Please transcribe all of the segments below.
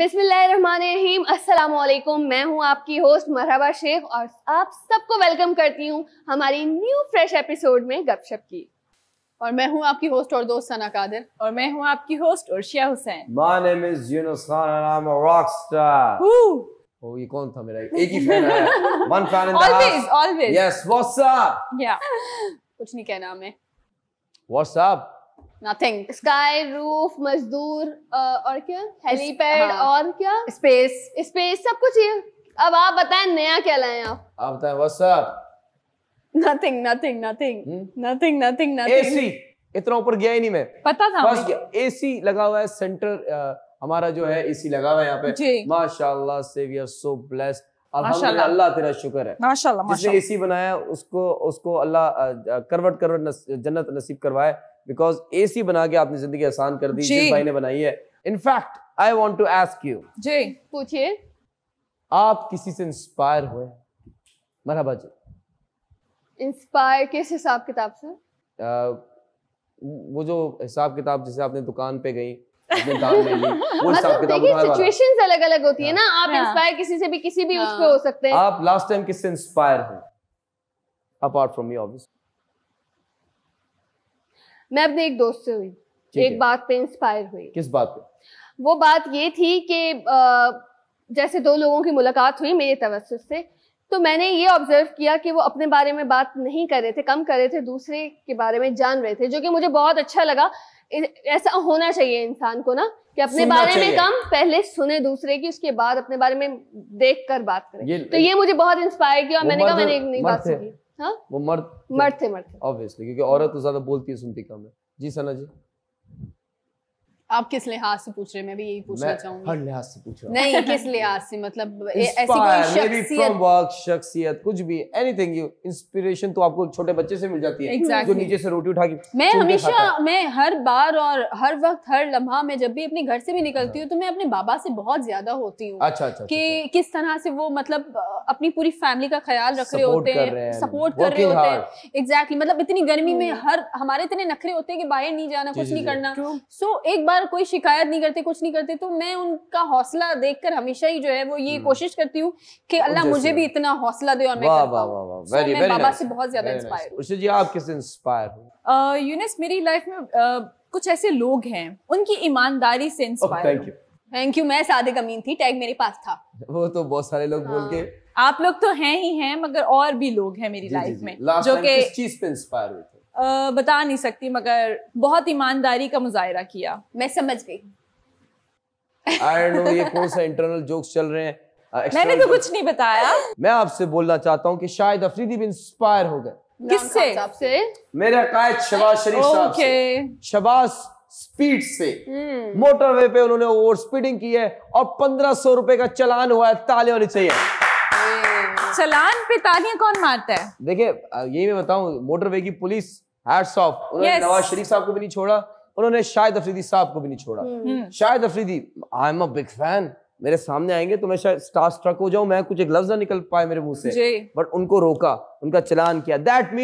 बिस्मिल्लाहिर्रहमानिर्रहीम अस्सलाम वालेकुम मैं हूं आपकी होस्ट मरहबा शेख और आप सबको वेलकम करती हूं हमारी न्यू फ्रेश एपिसोड में गपशप की और मैं हूं आपकी होस्ट और दोस्त सना कादिर और मैं हूं आपकी host Urshia Hussain my name is Younus Khan and I am a rock rockstar ओ ये कौन था मेरा एक ही फैन है one fan in the house always always yes what's up या कुछ नहीं कहना हमें what's up nothing sky roof मजदूर और क्या हेलीपैड हाँ। और क्या स्पेस स्पेस सब कुछ ये अब आप बताएं नया क्या लाए आप आप बताएं what's up nothing nothing nothing nothing nothing nothing AC इतना ऊपर गया ही नहीं मैं पता था बस एसी लगा हुआ है सेंटर हमारा जो है एसी लगा हुआ है यहाँ पे माशाल्लाह से we are so blessed Allah तेरा शुक्र है माशाल्लाह जिसने एसी बनाया उसको उसको अल्लाह करवट करवट नस, जन्नत नसीब करवाए बिकॉज ए सी बना के आपने जिंदगी आसान कर दी जिस भाई ने बनाई है in fact I want to ask you जी पूछिए आप किसी से इंस्पायर हुए मरहबा जी इंस्पायर किस हिसाब किताब से आ, वो जो हिसाब किताब जैसे आपने दुकान पे गई मतलब देखिए सिचुएशंस अलग अलग होती है ना हाँ। आप इंस्पायर हाँ। किसी से भी किसी भी हाँ। उस पे हो सकते हैं आप लास्ट टाइम किससे इंस्पायर हुए अपार्ट फ्रॉम मी ऑब्वियसली मैं अपने एक दोस्त से हुई एक बात पे इंस्पायर हुई किस बात पे वो बात ये थी कि जैसे दो लोगों की मुलाकात हुई मेरे तवस्स से तो मैंने ये ऑब्जर्व किया कि वो अपने बारे में बात नहीं कर रहे थे कम कर रहे थे दूसरे के बारे में जान रहे थे जो कि मुझे बहुत अच्छा लगा ऐसा होना चाहिए इंसान को ना कि अपने बारे में कम पहले सुने दूसरे की उसके बाद अपने बारे में देख कर बात करें ये, तो ये मुझे बहुत इंस्पायर किया और मैंने कहा मैंने एक नई बात सुनी हाँ वो मर्द मर्द थे मर्द ऑब्वियसली क्योंकि औरत तो ज्यादा बोलती है सुनती कम है जी सना जी आप किस लिहाज से पूछ रहे हैं मैं भी यही पूछना चाहूंगा हर लिहाज से पूछ रहा नहीं किस लिहाज से मतलब ऐसी कोई शख्सियत कुछ भी एनीथिंग यू इंस्पिरेशन तो आपको छोटे बच्चे से मिल जाती है exactly. जो नीचे से रोटी उठा के मैं हमेशा मैं हर बार और हर वक्त हर लम्हा में जब भी अपने घर से भी निकलती हूँ तो मैं अपने बाबा से बहुत ज्यादा होती हूँ अच्छा अच्छा की अच्छा, अच्छा। किस तरह से वो मतलब अपनी पूरी फैमिली का ख्याल रख रहे होते हैं सपोर्ट कर रहे होते हैं एग्जैक्टली मतलब इतनी गर्मी में hmm. हर हमारे इतने नखरे होते हैं कि बाहर नहीं जाना कुछ नहीं करना सो एक बार बार कोई शिकायत नहीं करते कुछ नहीं करते तो मैं उनका हौसला देखकर हमेशा ही जो है वो ये हम्म। कोशिश करती हूँ कि अल्लाह मुझे भी इतना हौसला दे और मैं बाबा से बहुत ज्यादा इंस्पायर हूं जी आप किस इंस्पायर यूनिस मेरी लाइफ में कुछ ऐसे लोग हैं उनकी ईमानदारी से inspire thank you thank you मैं सादे कमीन थी टैग मेरे पास था वो तो बहुत सारे लोग बोल के हाँ, आप लोग तो हैं ही हैं मगर और भी लोग हैं मेरी लाइफ में जो कि चीज पे इंस्पायर हुए थे आ, बता नहीं सकती मगर बहुत ईमानदारी का मुजाहरा किया मैं समझ गई आई नो ये कौन सा इंटरनल जोक्स चल रहे हैं uh, मैंने तो कुछ नहीं बताया मैं आपसे बोलना चाहता हूँ कि शायद अफरीदी भी इंस्पायर हो गए किससे आपसे मेरे अकायद शबाज शरीफ साहब से शबाज स्पीड से हम्म। मोटरवे पे उन्होंने ओवर स्पीडिंग की है और पंद्रह सौ रुपए का चलान हुआ है ताले होने चाहिए हम्म। चलान पे तालियां कौन मारता है देखिए यही मैं बताऊं मोटरवे की पुलिस हैट्स ऑफ उन्होंने yes. नवाज शरीफ साहब को भी नहीं छोड़ा उन्होंने शायद अफरीदी साहब को भी नहीं छोड़ा हम्म। हम्म। शायद Afridi I am a big fan मेरे सामने आएंगे तो मैं शायद स्टार स्ट्रक हो जाऊं मैं कुछ एक लफ्ज ना निकल पाए मेरे मुंह से बट उनको रोका उनका चलान किया दैट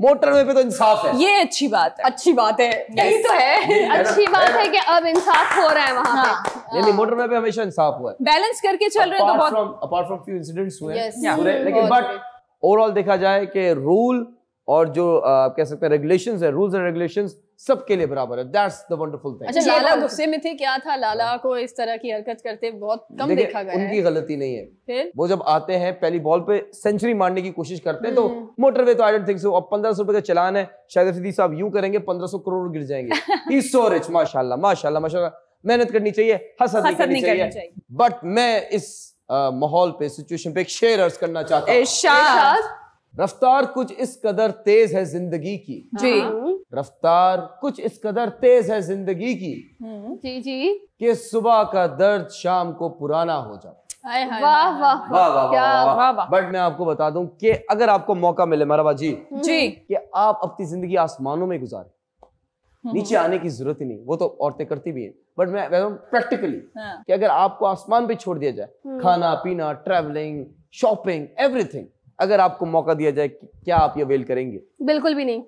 मोटर में पे तो इंसाफ है ये अच्छी बात है अच्छी बात है यही तो है अच्छी बात है कि अब इंसाफ हो रहा है वहाँ हाँ, पे नहीं मोटर में पे हमेशा इंसाफ हुआ है बैलेंस करके चल रहे तो बहुत अपार्ट फ्रॉम फ्यू इंसिडेंट्स हुए लेकिन बट ओवरऑल देखा जाए कि रूल और जो आप कह सकते हैं रेगुलेशन है रूल्स एंड रेगुलेशन सबके लिए बराबर है दैट्स द वंडरफुल थिंग अच्छा लाला गुस्से में थे क्या था लाला हाँ। को इस तरह की हरकत करते बहुत कम देखा गया है उनकी गलती नहीं है फिर वो जब आते हैं पहली बॉल पे सेंचुरी मारने की कोशिश करते हैं तो मोटरवे हम्म। तो आई डोंट थिंक सो अब 1500 रुपए का चलान है शायद सिद्दी साहब यूं करेंगे 1500 करोड़ गिर जाएंगे ही सो रिच माशाल्लाह माशाल्लाह माशाल्लाह मेहनत करनी चाहिए हसद नहीं करनी चाहिए बट मैं इस माहौल पे सिचुएशन पे एक शेयर अर्ज करना चाहता हूं इरशाद रफ्तार कुछ इस कदर तेज है जिंदगी की जी हाँ। रफ्तार कुछ इस कदर तेज है जिंदगी की हम्म। जी जी कि सुबह का दर्द शाम को पुराना हो जाता बट मैं आपको बता दूं कि अगर आपको मौका मिले मरवा जी हम्म। जी कि आप अपनी जिंदगी आसमानों में गुजारें हम्म। नीचे आने की जरूरत ही नहीं वो तो औरतें करती भी हैं बट मैं प्रैक्टिकली हाँ। कि अगर आपको आसमान पे छोड़ दिया जाए खाना पीना ट्रैवलिंग शॉपिंग एवरीथिंग अगर आपको मौका दिया जाए क्या आप ये अवेल करेंगे बिल्कुल भी नहीं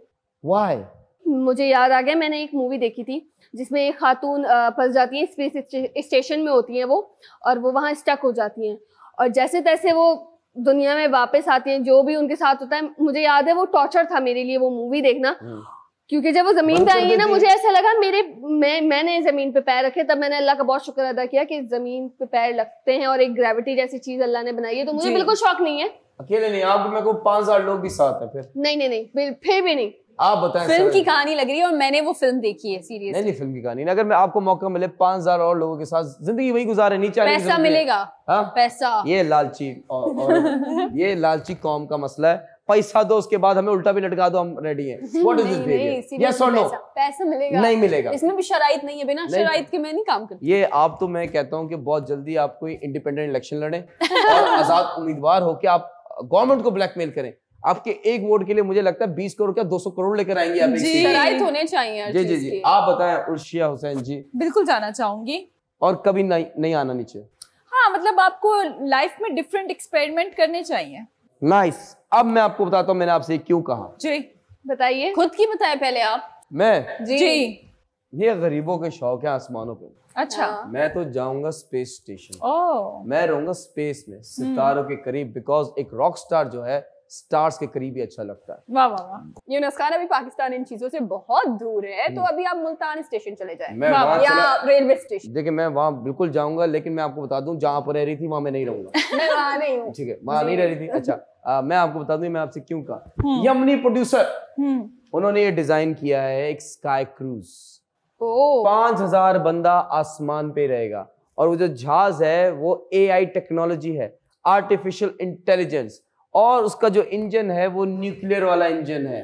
वाई मुझे याद आ गया मैंने एक मूवी देखी थी जिसमें एक खातून फंस जाती है स्पेस स्टेशन में होती हैं वो और वो वहाँ स्टक हो जाती हैं और जैसे तैसे वो दुनिया में वापस आती हैं जो भी उनके साथ होता है मुझे याद है वो टॉर्चर था मेरे लिए वो मूवी देखना हम्म। क्योंकि जब वो जमीन पे तो आई है ना मुझे ऐसा लगा मेरे मैं मैंने जमीन पे पैर रखे तब मैंने अल्लाह का बहुत शुक्र अदा किया कि जमीन पे पैर लगते हैं और एक ग्रेविटी जैसी चीज अल्लाह ने बनाई है तो मुझे बिल्कुल शौक नहीं है अकेले नहीं आप मेरे को पांच हजार लोग भी साथ है फिर नहीं नहीं नहीं फिर भी नहीं आप बताएं फिल्म की कहानी लग रही है और मैंने वो फिल्म देखी है सीरियस नहीं नहीं फिल्म की कहानी अगर मैं आपको मौका मिले पांच हजार और लोगों के साथ जिंदगी वही गुजारे नीचे पैसा मिलेगा हा? पैसा ये लालची और, और ये लालची कौम का मसला है पैसा दो उसके बाद हमें उल्टा भी लटका दो हम रेडी हैं व्हाट इज दिस यस और no? पैसा मिलेगा नहीं मिलेगा इसमें भी शराइत नहीं है बिना शराइत के मैं नहीं काम करती ये आप तो मैं कहता हूँ कि बहुत जल्दी आप कोई इंडिपेंडेंट इलेक्शन लड़े और आजाद उम्मीदवार हो के आप गवर्नमेंट को ब्लैकमेल करें आपके एक वोट के लिए मुझे लगता है बीस करोड़ क्या दो सौ करोड़ लेकर आएंगे आप जी तो होने चाहिए जी जी जी आप बताएं उर्शिया हुसैन जी बिल्कुल जाना चाहूंगी और कभी नहीं नहीं आना नीचे हाँ मतलब आपको लाइफ में डिफरेंट एक्सपेरिमेंट करने चाहिए नाइस अब मैं आपको बताता हूँ मैंने आपसे क्यों कहा जी बताइए खुद की बताए पहले आप मैं जी, जी। ये गरीबों के शौक है आसमानों पर अच्छा हाँ। मैं तो जाऊंगा स्पेस स्टेशन oh. मैं रहूंगा स्पेस में सितारों के करीब बिकॉज एक रॉक स्टार जो है स्टार्स के करीब ही अच्छा लगता है वाह वाह वाह ये नस्कान अभी पाकिस्तान इन चीजों से बहुत दूर है तो हम्म। अभी आप मुल्तान स्टेशन चले जाए मैं वाँ या रेलवे स्टेशन देखिए मैं वहाँ बिल्कुल जाऊंगा लेकिन मैं आपको बता दूं जहाँ पर रह रही थी वहाँ मैं नहीं रहूंगा मैं वहाँ नहीं हूँ ठीक है वहाँ नहीं रह रही थी अच्छा आ, मैं आपको बता दूं मैं आपसे क्यों कहा हम्म। यमनी प्रोड्यूसर हम्म। उन्होंने ये डिजाइन किया है एक स्काई क्रूज Oh, पांच हजार बंदा आसमान पे रहेगा और वो जो जहाज है वो एआई टेक्नोलॉजी है आर्टिफिशियल इंटेलिजेंस और उसका जो इंजन है वो न्यूक्लियर वाला इंजन है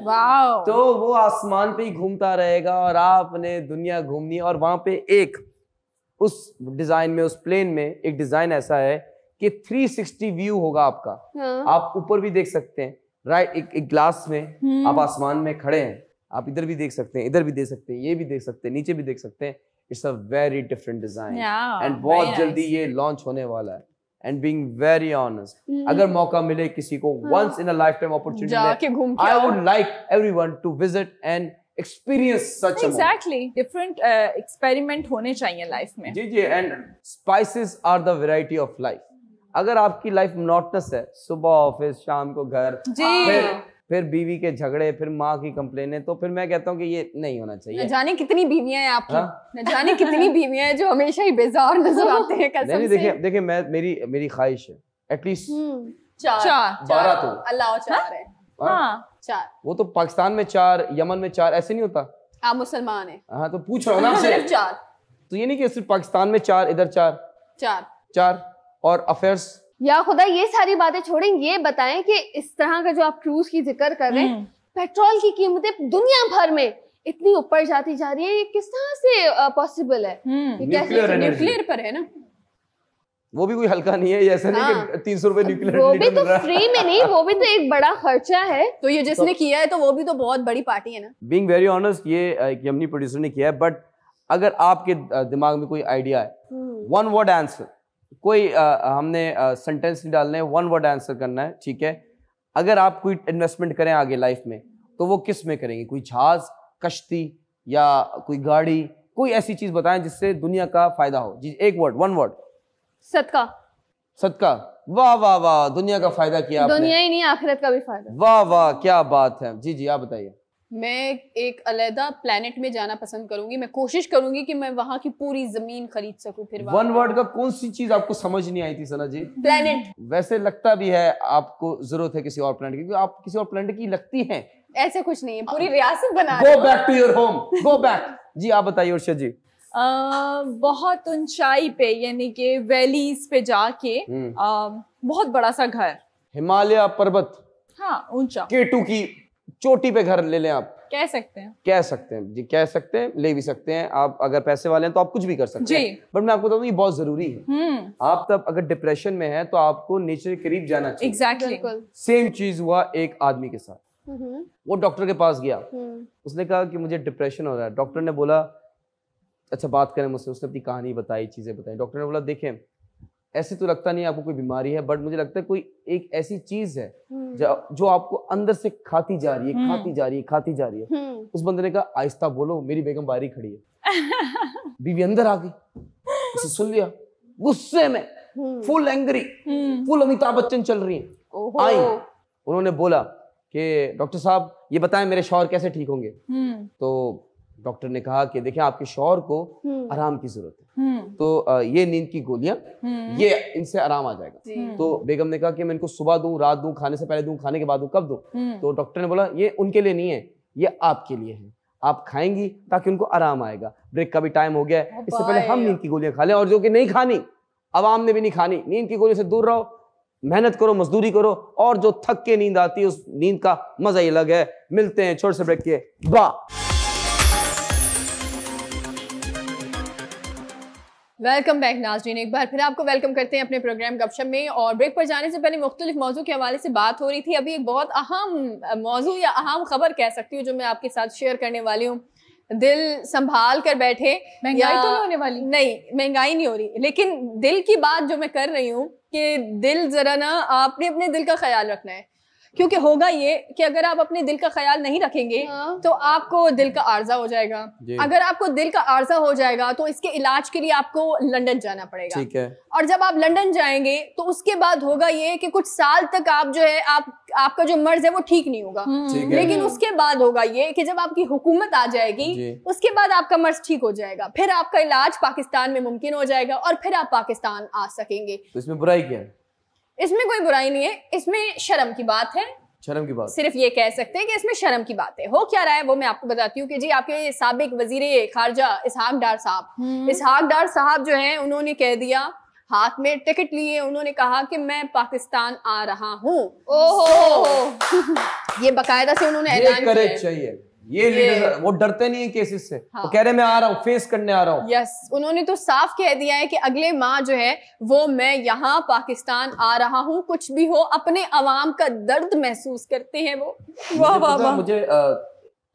तो वो आसमान पे ही घूमता रहेगा और आपने दुनिया घूमनी और वहां पे एक उस डिजाइन में उस प्लेन में एक डिजाइन ऐसा है कि 360 व्यू होगा आपका हाँ। आप ऊपर भी देख सकते हैं राइट एक, एक ग्लास में हम्म। आप आसमान में खड़े हैं आप इधर भी देख सकते हैं इधर भी देख सकते हैं ये भी देख सकते हैं नीचे भी देख सकते हैं it's a very different design and बहुत जल्दी ये लॉन्च होने वाला है एंड बीइंग वेरी ऑनेस्ट अगर मौका मिले किसी को once in life time opportunity I would like everyone to visit and experience such exactly different experiment होने चाहिए लाइफ में जी जी and spices are the variety of life अगर आपकी लाइफ मोनोटनस है सुबह ऑफिस शाम को घर जी फिर बीवी के झगड़े फिर माँ की कंप्लेने तो फिर मैं कहता हूँ कि ये नहीं होना चाहिए न जाने कितनी बीवियां हैं आपकी हाँ। न जाने कितनी बीवियां हैं जो हमेशा ही बेजार नजर आते हैं कसम नहीं देखिए देखिए मैं मेरी मेरी ख्वाहिश है एटलीस्ट हम्म, चार चार बारह तो अल्लाह चार है हाँ।, हाँ चार वो तो पाकिस्तान में चार यमन में चार ऐसे नहीं होता आप मुसलमान है हाँ तो पूछ रहा हूँ ना हाँ, सिर्फ चार तो ये नहीं कि सिर्फ पाकिस्तान में चार इधर चार चार चार और अफेयर्स या खुदा ये सारी बातें छोड़ें ये बताएं कि इस तरह का जो आप क्रूज की जिक्र कर रहे हैं पेट्रोल हम्म। की कीमतें दुनिया भर में इतनी ऊपर जाती जा रही है ये किस तरह से पॉसिबल है न्यूक्लियर, हम्म। पर है ना वो भी कोई हल्का नहीं है ऐसा नहीं कि हाँ। तीन सौ रुपए न्यूक्लियर वो भी तो फ्री में नहीं वो भी तो एक बड़ा खर्चा है तो ये जिसने तो, किया है तो वो भी तो बहुत बड़ी पार्टी है ना बीइंग वेरी ऑनेस्ट ये एक यमनी प्रोड्यूसर ने किया है बट अगर आपके दिमाग में कोई आइडिया है वन वर्ड आंसर कोई आ, हमने सेंटेंस नहीं डालने वन वर्ड आंसर करना है ठीक है अगर आप कोई इन्वेस्टमेंट करें आगे लाइफ में तो वो किस में करेंगे कोई जहाज कश्ती या कोई गाड़ी कोई ऐसी चीज बताएं जिससे दुनिया का फायदा हो जी एक वर्ड वन वर्ड सदका सदका वाह वाह वाह दुनिया का फायदा किया दुनिया ही नहीं आखिरत का भी फायदा वाह वाह क्या बात है जी जी आप बताइए मैं एक अलहदा प्लेनेट में जाना पसंद करूंगी मैं कोशिश करूंगी कि मैं वहां की पूरी जमीन खरीद सकूं फिर वन वर्ड का कौन सी चीज आपको समझ नहीं आई थी सना जी प्लेनेट वैसे लगता भी है आपको जरूरत है किसी और प्लेनेट की आप किसी और प्लेनेट की लगती हैं ऐसे कुछ नहीं है पूरी रियासत बना go back to your home go back जी आप बताइए उर्षा जी आ, बहुत ऊंचाई पे यानी कि वैलीज पे जाके हम्म। बहुत बड़ा सा घर हिमालय पर्वत हाँ ऊंचा केटू की चोटी पे घर ले लें आप कह सकते हैं कह सकते हैं जी कह सकते हैं ले भी सकते हैं आप अगर पैसे वाले हैं तो आप कुछ भी कर सकते हैं बट मैं आपको बताऊँ ये बहुत जरूरी है हम्म। आप तब अगर डिप्रेशन में है तो आपको नेचर के करीब जाना चाहिए एग्जैक्टली सेम चीज हुआ एक आदमी के साथ हम्म। वो डॉक्टर के पास गया हम्म। उसने कहा कि मुझे डिप्रेशन हो रहा है डॉक्टर ने बोला अच्छा बात करें मुझसे उसने अपनी कहानी बताई चीजें बताई डॉक्टर ने बोला देखें ऐसे तो लगता नहीं आपको कोई बीमारी है बट मुझे लगता है कोई एक ऐसी चीज है हम्म। जो आपको अंदर से खाती जा रही है हम्म। खाती जा रही है खाती जा रही है हम्म। उस बंदे ने कहा आहिस्ता बोलो मेरी बेगम बारी खड़ी है बीवी अंदर आ गई उसे सुन लिया गुस्से में full angry full Amitabh Bachchan चल रही है आई उन्होंने बोला कि डॉक्टर साहब ये बताएं मेरे शौहर कैसे ठीक होंगे तो डॉक्टर ने कहा कि देखिए आपके शोर को हम्म। आराम की जरूरत है हम्म। तो ये नींद की गोलियां हम्म। ये इनसे आराम आ जाएगा तो बेगम ने कहा कि मैं इनको सुबह दूं रात दूं खाने से पहले दूं खाने के बाद दूं कब दूं तो डॉक्टर ने बोला ये उनके लिए नहीं है ये आपके लिए है आप खाएंगी ताकि उनको आराम आएगा ब्रेक का भी टाइम हो गया इससे पहले हम नींद की गोलियां खा लें और जो कि नहीं खानी आवाम ने भी नहीं खानी नींद की गोलियों से दूर रहो मेहनत करो मजदूरी करो और जो थक के नींद आती है उस नींद का मजा ही अलग है मिलते हैं छोटे से ब्रेक के वाह वेलकम बैक नाजरीन एक बार फिर आपको वेलकम करते हैं अपने प्रोग्राम गपशप में और ब्रेक पर जाने से पहले मुख्तलिफ मौजू के हवाले से बात हो रही थी अभी एक बहुत अहम मौजू या अहम खबर कह सकती हूँ जो मैं आपके साथ शेयर करने वाली हूँ दिल संभाल कर बैठे महंगाई तो नहीं होने वाली नहीं महंगाई नहीं हो रही लेकिन दिल की बात जो मैं कर रही हूँ कि दिल ज़रा ना आपने अपने दिल का ख्याल रखना है क्योंकि होगा ये कि अगर आप अपने दिल का ख्याल नहीं रखेंगे हाँ। तो आपको दिल का आर्जा हो जाएगा अगर आपको दिल का आर्जा हो जाएगा तो इसके इलाज के लिए आपको लंदन जाना पड़ेगा ठीक है और जब आप लंदन जाएंगे तो उसके बाद होगा ये कि कुछ साल तक आप जो है आप आपका जो मर्ज है वो ठीक नहीं होगा हम्म। लेकिन उसके बाद होगा ये कि जब आपकी हुकूमत आ जाएगी उसके बाद आपका मर्ज ठीक हो जाएगा फिर आपका इलाज पाकिस्तान में मुमकिन हो जाएगा और फिर आप पाकिस्तान आ सकेंगे तो इसमें बुराई क्या है इसमें कोई बुराई नहीं है इसमें शर्म की बात है शर्म की बात सिर्फ ये कह सकते हैं कि इसमें शर्म की बात है हो क्या रहा है वो मैं आपको बताती हूँ कि जी आपके सबक वजीर खारजा इसहाक डार साहब हम्म। इसहाक डार साहब जो है उन्होंने कह दिया हाथ में टिकट लिए उन्होंने कहा कि मैं पाकिस्तान आ रहा हूँ ओहो ये बाकायदा से उन्होंने ऐलान किया चाहिए ये, ये वो डरते नहीं है केसेस से हाँ। वो कह रहे मैं आ रहा हूँ फेस करने आ रहा हूँ यस उन्होंने तो साफ कह दिया है कि अगले माह जो है वो मैं यहाँ पाकिस्तान आ रहा हूँ कुछ भी हो अपने अवाम का दर्द महसूस करते हैं वो वाह वाह मुझे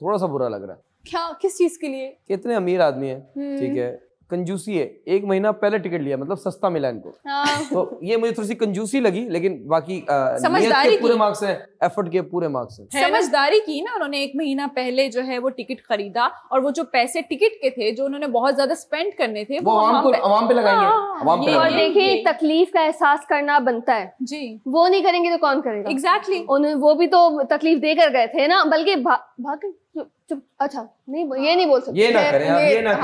थोड़ा सा बुरा लग रहा है क्या किस चीज के लिए कितने अमीर आदमी है हम्म। ठीक है कंजूसी है एक महीना पहले टिकट लिया मतलब सस्ता मिला इनको हाँ। तो ये मुझे थोड़ी सी कंजूसी लगी लेकिन बाकी समझदारी के पूरे मार्क्स हैं एफर्ट के पूरे मार्क्स हैं समझदारी की ना उन्होंने एक महीना पहले जो है वो टिकट खरीदा और वो जो पैसे टिकट के थे जो उन्होंने बहुत ज्यादा स्पेंड करने थे वो आवाम पे हाँ। लगाएंगे और देखिए तकलीफ का एहसास करना बनता है जी वो नहीं करेंगे तो कौन करेगा एग्जैक्टली वो भी तो तकलीफ देकर गए थे ना बल्कि भाग चुप अच्छा नहीं ये नहीं बोल सकते ये ना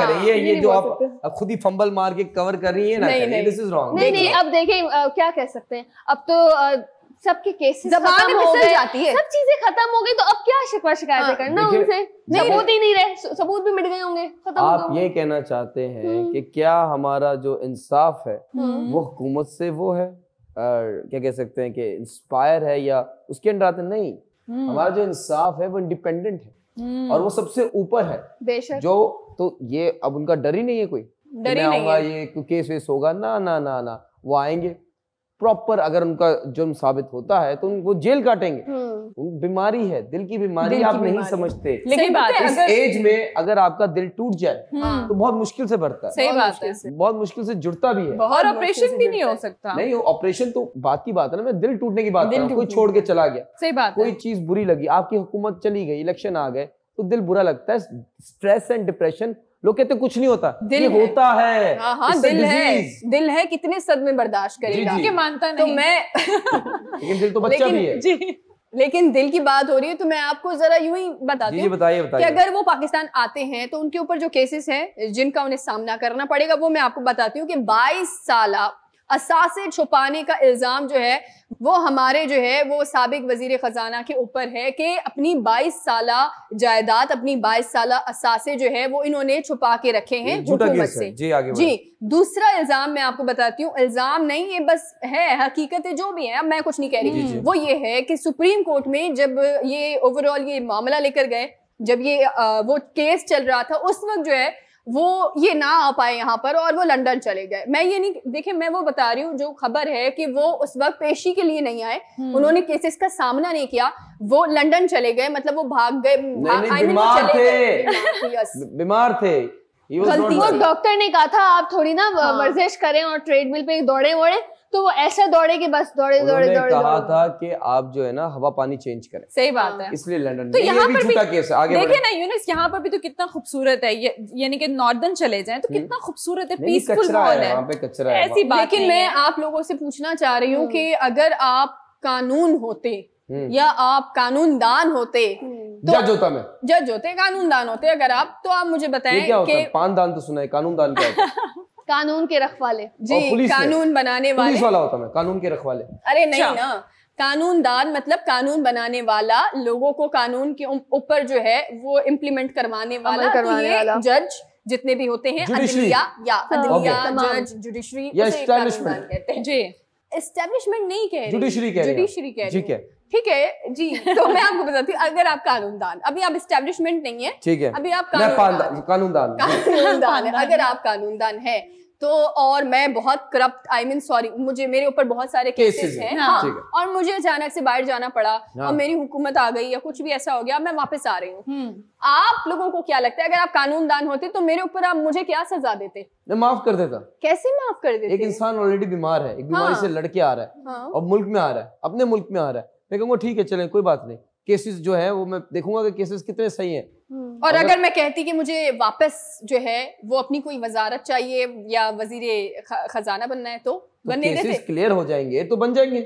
क्या कह सकते हैं अब तो सबके सब चीजें खत्म हो गई तो अब क्या शिकवा हाँ, करना उनसे सबूत ही नहीं रहे सबूत भी मिट गए होंगे आप ये कहना चाहते हैं हम्म। कि क्या हमारा जो इंसाफ है हम्म। वो हुकूमत से वो है क्या कह सकते हैं कि इंस्पायर है या उसके अंडर आते नहीं हम्म। हमारा जो इंसाफ है वो इंडिपेंडेंट है हम्म। और वो सबसे ऊपर है जो तो ये अब उनका डर ही नहीं है कोई डर ही नहीं है ये केस वेस होगा ना ना ना ना वो आएंगे प्रॉपर अगर उनका जुर्म साबित होता है तो उनको जेल काटेंगे हम्म। बीमारी है दिल की बीमारी दिल आप की नहीं समझते लेकिन बात इस अगर... एज में अगर आपका दिल टूट जाए हम्म। हाँ। तो बहुत मुश्किल से बढ़ता है सही बात है बहुत मुश्किल से जुड़ता भी है और ऑपरेशन भी नहीं हो सकता नहीं ऑपरेशन तो बात की बात है ना मैं दिल टूटने की बात कोई छोड़ के चला गया सही बात कोई चीज बुरी लगी आपकी हुकूमत चली गई इलेक्शन आ गए तो दिल बुरा लगता है स्ट्रेस एंड डिप्रेशन लोग कहते कुछ नहीं होता दिल ये है। होता है हाँ, हाँ दिल है दिल है कितने सदमे बर्दाश्त करेगा जी, मानता तो नहीं तो मैं लेकिन दिल तो बच्चा भी है जी लेकिन दिल की बात हो रही है तो मैं आपको जरा यूं ही बता दूं बताइए कि अगर वो पाकिस्तान आते हैं तो उनके ऊपर जो केसेस हैं जिनका उन्हें सामना करना पड़ेगा वो मैं आपको बताती हूँ कि 22 साल असासे छुपाने का इल्ज़ाम जो है वो हमारे जो है वो सबक वजीर ख़जाना के ऊपर है कि अपनी 22 साल जायदाद अपनी 22 साल असासे जो है वो इन्होंने छुपा के रखे हैं हुकूमत से जी आगे जी दूसरा इल्ज़ाम मैं आपको बताती हूँ इल्ज़ाम नहीं ये बस है हकीकत है जो भी है अब मैं कुछ नहीं कह रही वो ये है कि सुप्रीम कोर्ट में जब ये ओवरऑल ये मामला लेकर गए जब ये आ, वो केस चल रहा था उस वक्त जो है वो ये ना आ पाए यहाँ पर और वो लंदन चले गए मैं ये नहीं देखिए मैं वो बता रही हूँ जो खबर है कि वो उस वक्त पेशी के लिए नहीं आए हम्म। उन्होंने केसेस का सामना नहीं किया वो लंदन चले गए मतलब वो भाग गए बीमार थे बीमार थे गलती डॉक्टर ने कहा था आप थोड़ी ना हाँ। वर्जिश करें और ट्रेडमिल पे दौड़े वोड़े तो वो ऐसे दौड़े कि बस दौड़े दौड़े दौड़े कहा दौड़े। था कि आप जो है ना हवा पानी चेंज करें सही बात है इसलिए लंदन तो यहाँ पर भी केस है आगे देखिए ना यूनिस यहाँ पर भी तो कितना खूबसूरत है यानी कि नॉर्दर्न चले जाए तो हम्म। कितना खूबसूरत है पीसफुल माहौल है कचरा ऐसी बात लेकिन मैं आप लोगों से पूछना चाह रही हूँ हम्म। की अगर आप कानून होते हम्म। या आप कानून दान होते तो जज होता मैं जज होते कानून दान होते अगर आप तो आप मुझे बताएं कि पान दान तो सुना है कानून दान क्या कानून के रखवाले जी कानून बनाने वाले पुलिस वाला होता मैं कानून के रखवाले अरे नहीं अच्छा। ना कानूनदान मतलब कानून बनाने वाला लोगों को कानून के ऊपर जो है वो इम्प्लीमेंट करवाने वाला तो करवाने तो ये वाला। जज जितने भी होते हैं अदलिया या जज हाँ, जुडिशरी या कहते हैं जी एस्टेब्लिशमेंट नहीं कह रही जुडिशरी कह रही जुडिशरी कह रही है ठीक है जी तो मैं आपको बताती हूँ अगर आप कानून दान अभी आप स्टेब्लिशमेंट नहीं है ठीक है अभी आप कानून दान कानून दान है अगर आप कानून दान है तो और मैं बहुत करप्ट आई मीन सॉरी मुझे मेरे ऊपर बहुत सारे केसेस हैं हाँ, हाँ। और मुझे अचानक से बाहर जाना पड़ा हाँ। और मेरी हुकूमत आ गई या कुछ भी ऐसा हो गया मैं वापस आ रही हूँ हम्म। आप लोगों को क्या लगता है अगर आप कानून दान होते तो मेरे ऊपर आप मुझे क्या सजा देते मैं माफ कर देता कैसे माफ कर देते एक इंसान ऑलरेडी बीमार है एक बीमारी हाँ। से लड़के आ रहा है और हाँ। मुल्क में आ रहा है अपने मुल्क में आ रहा है मैं कहूँगा ठीक है चले कोई बात नहीं केसेस जो है वो मैं देखूंगा कि केसेस कितने सही हैं हम्म। और अगर, अगर मैं कहती कि मुझे वापस जो है वो अपनी कोई वजारत चाहिए या वजीर खजाना बनना है तो, तो केसेस क्लियर हो जाएंगे तो बन जाएंगे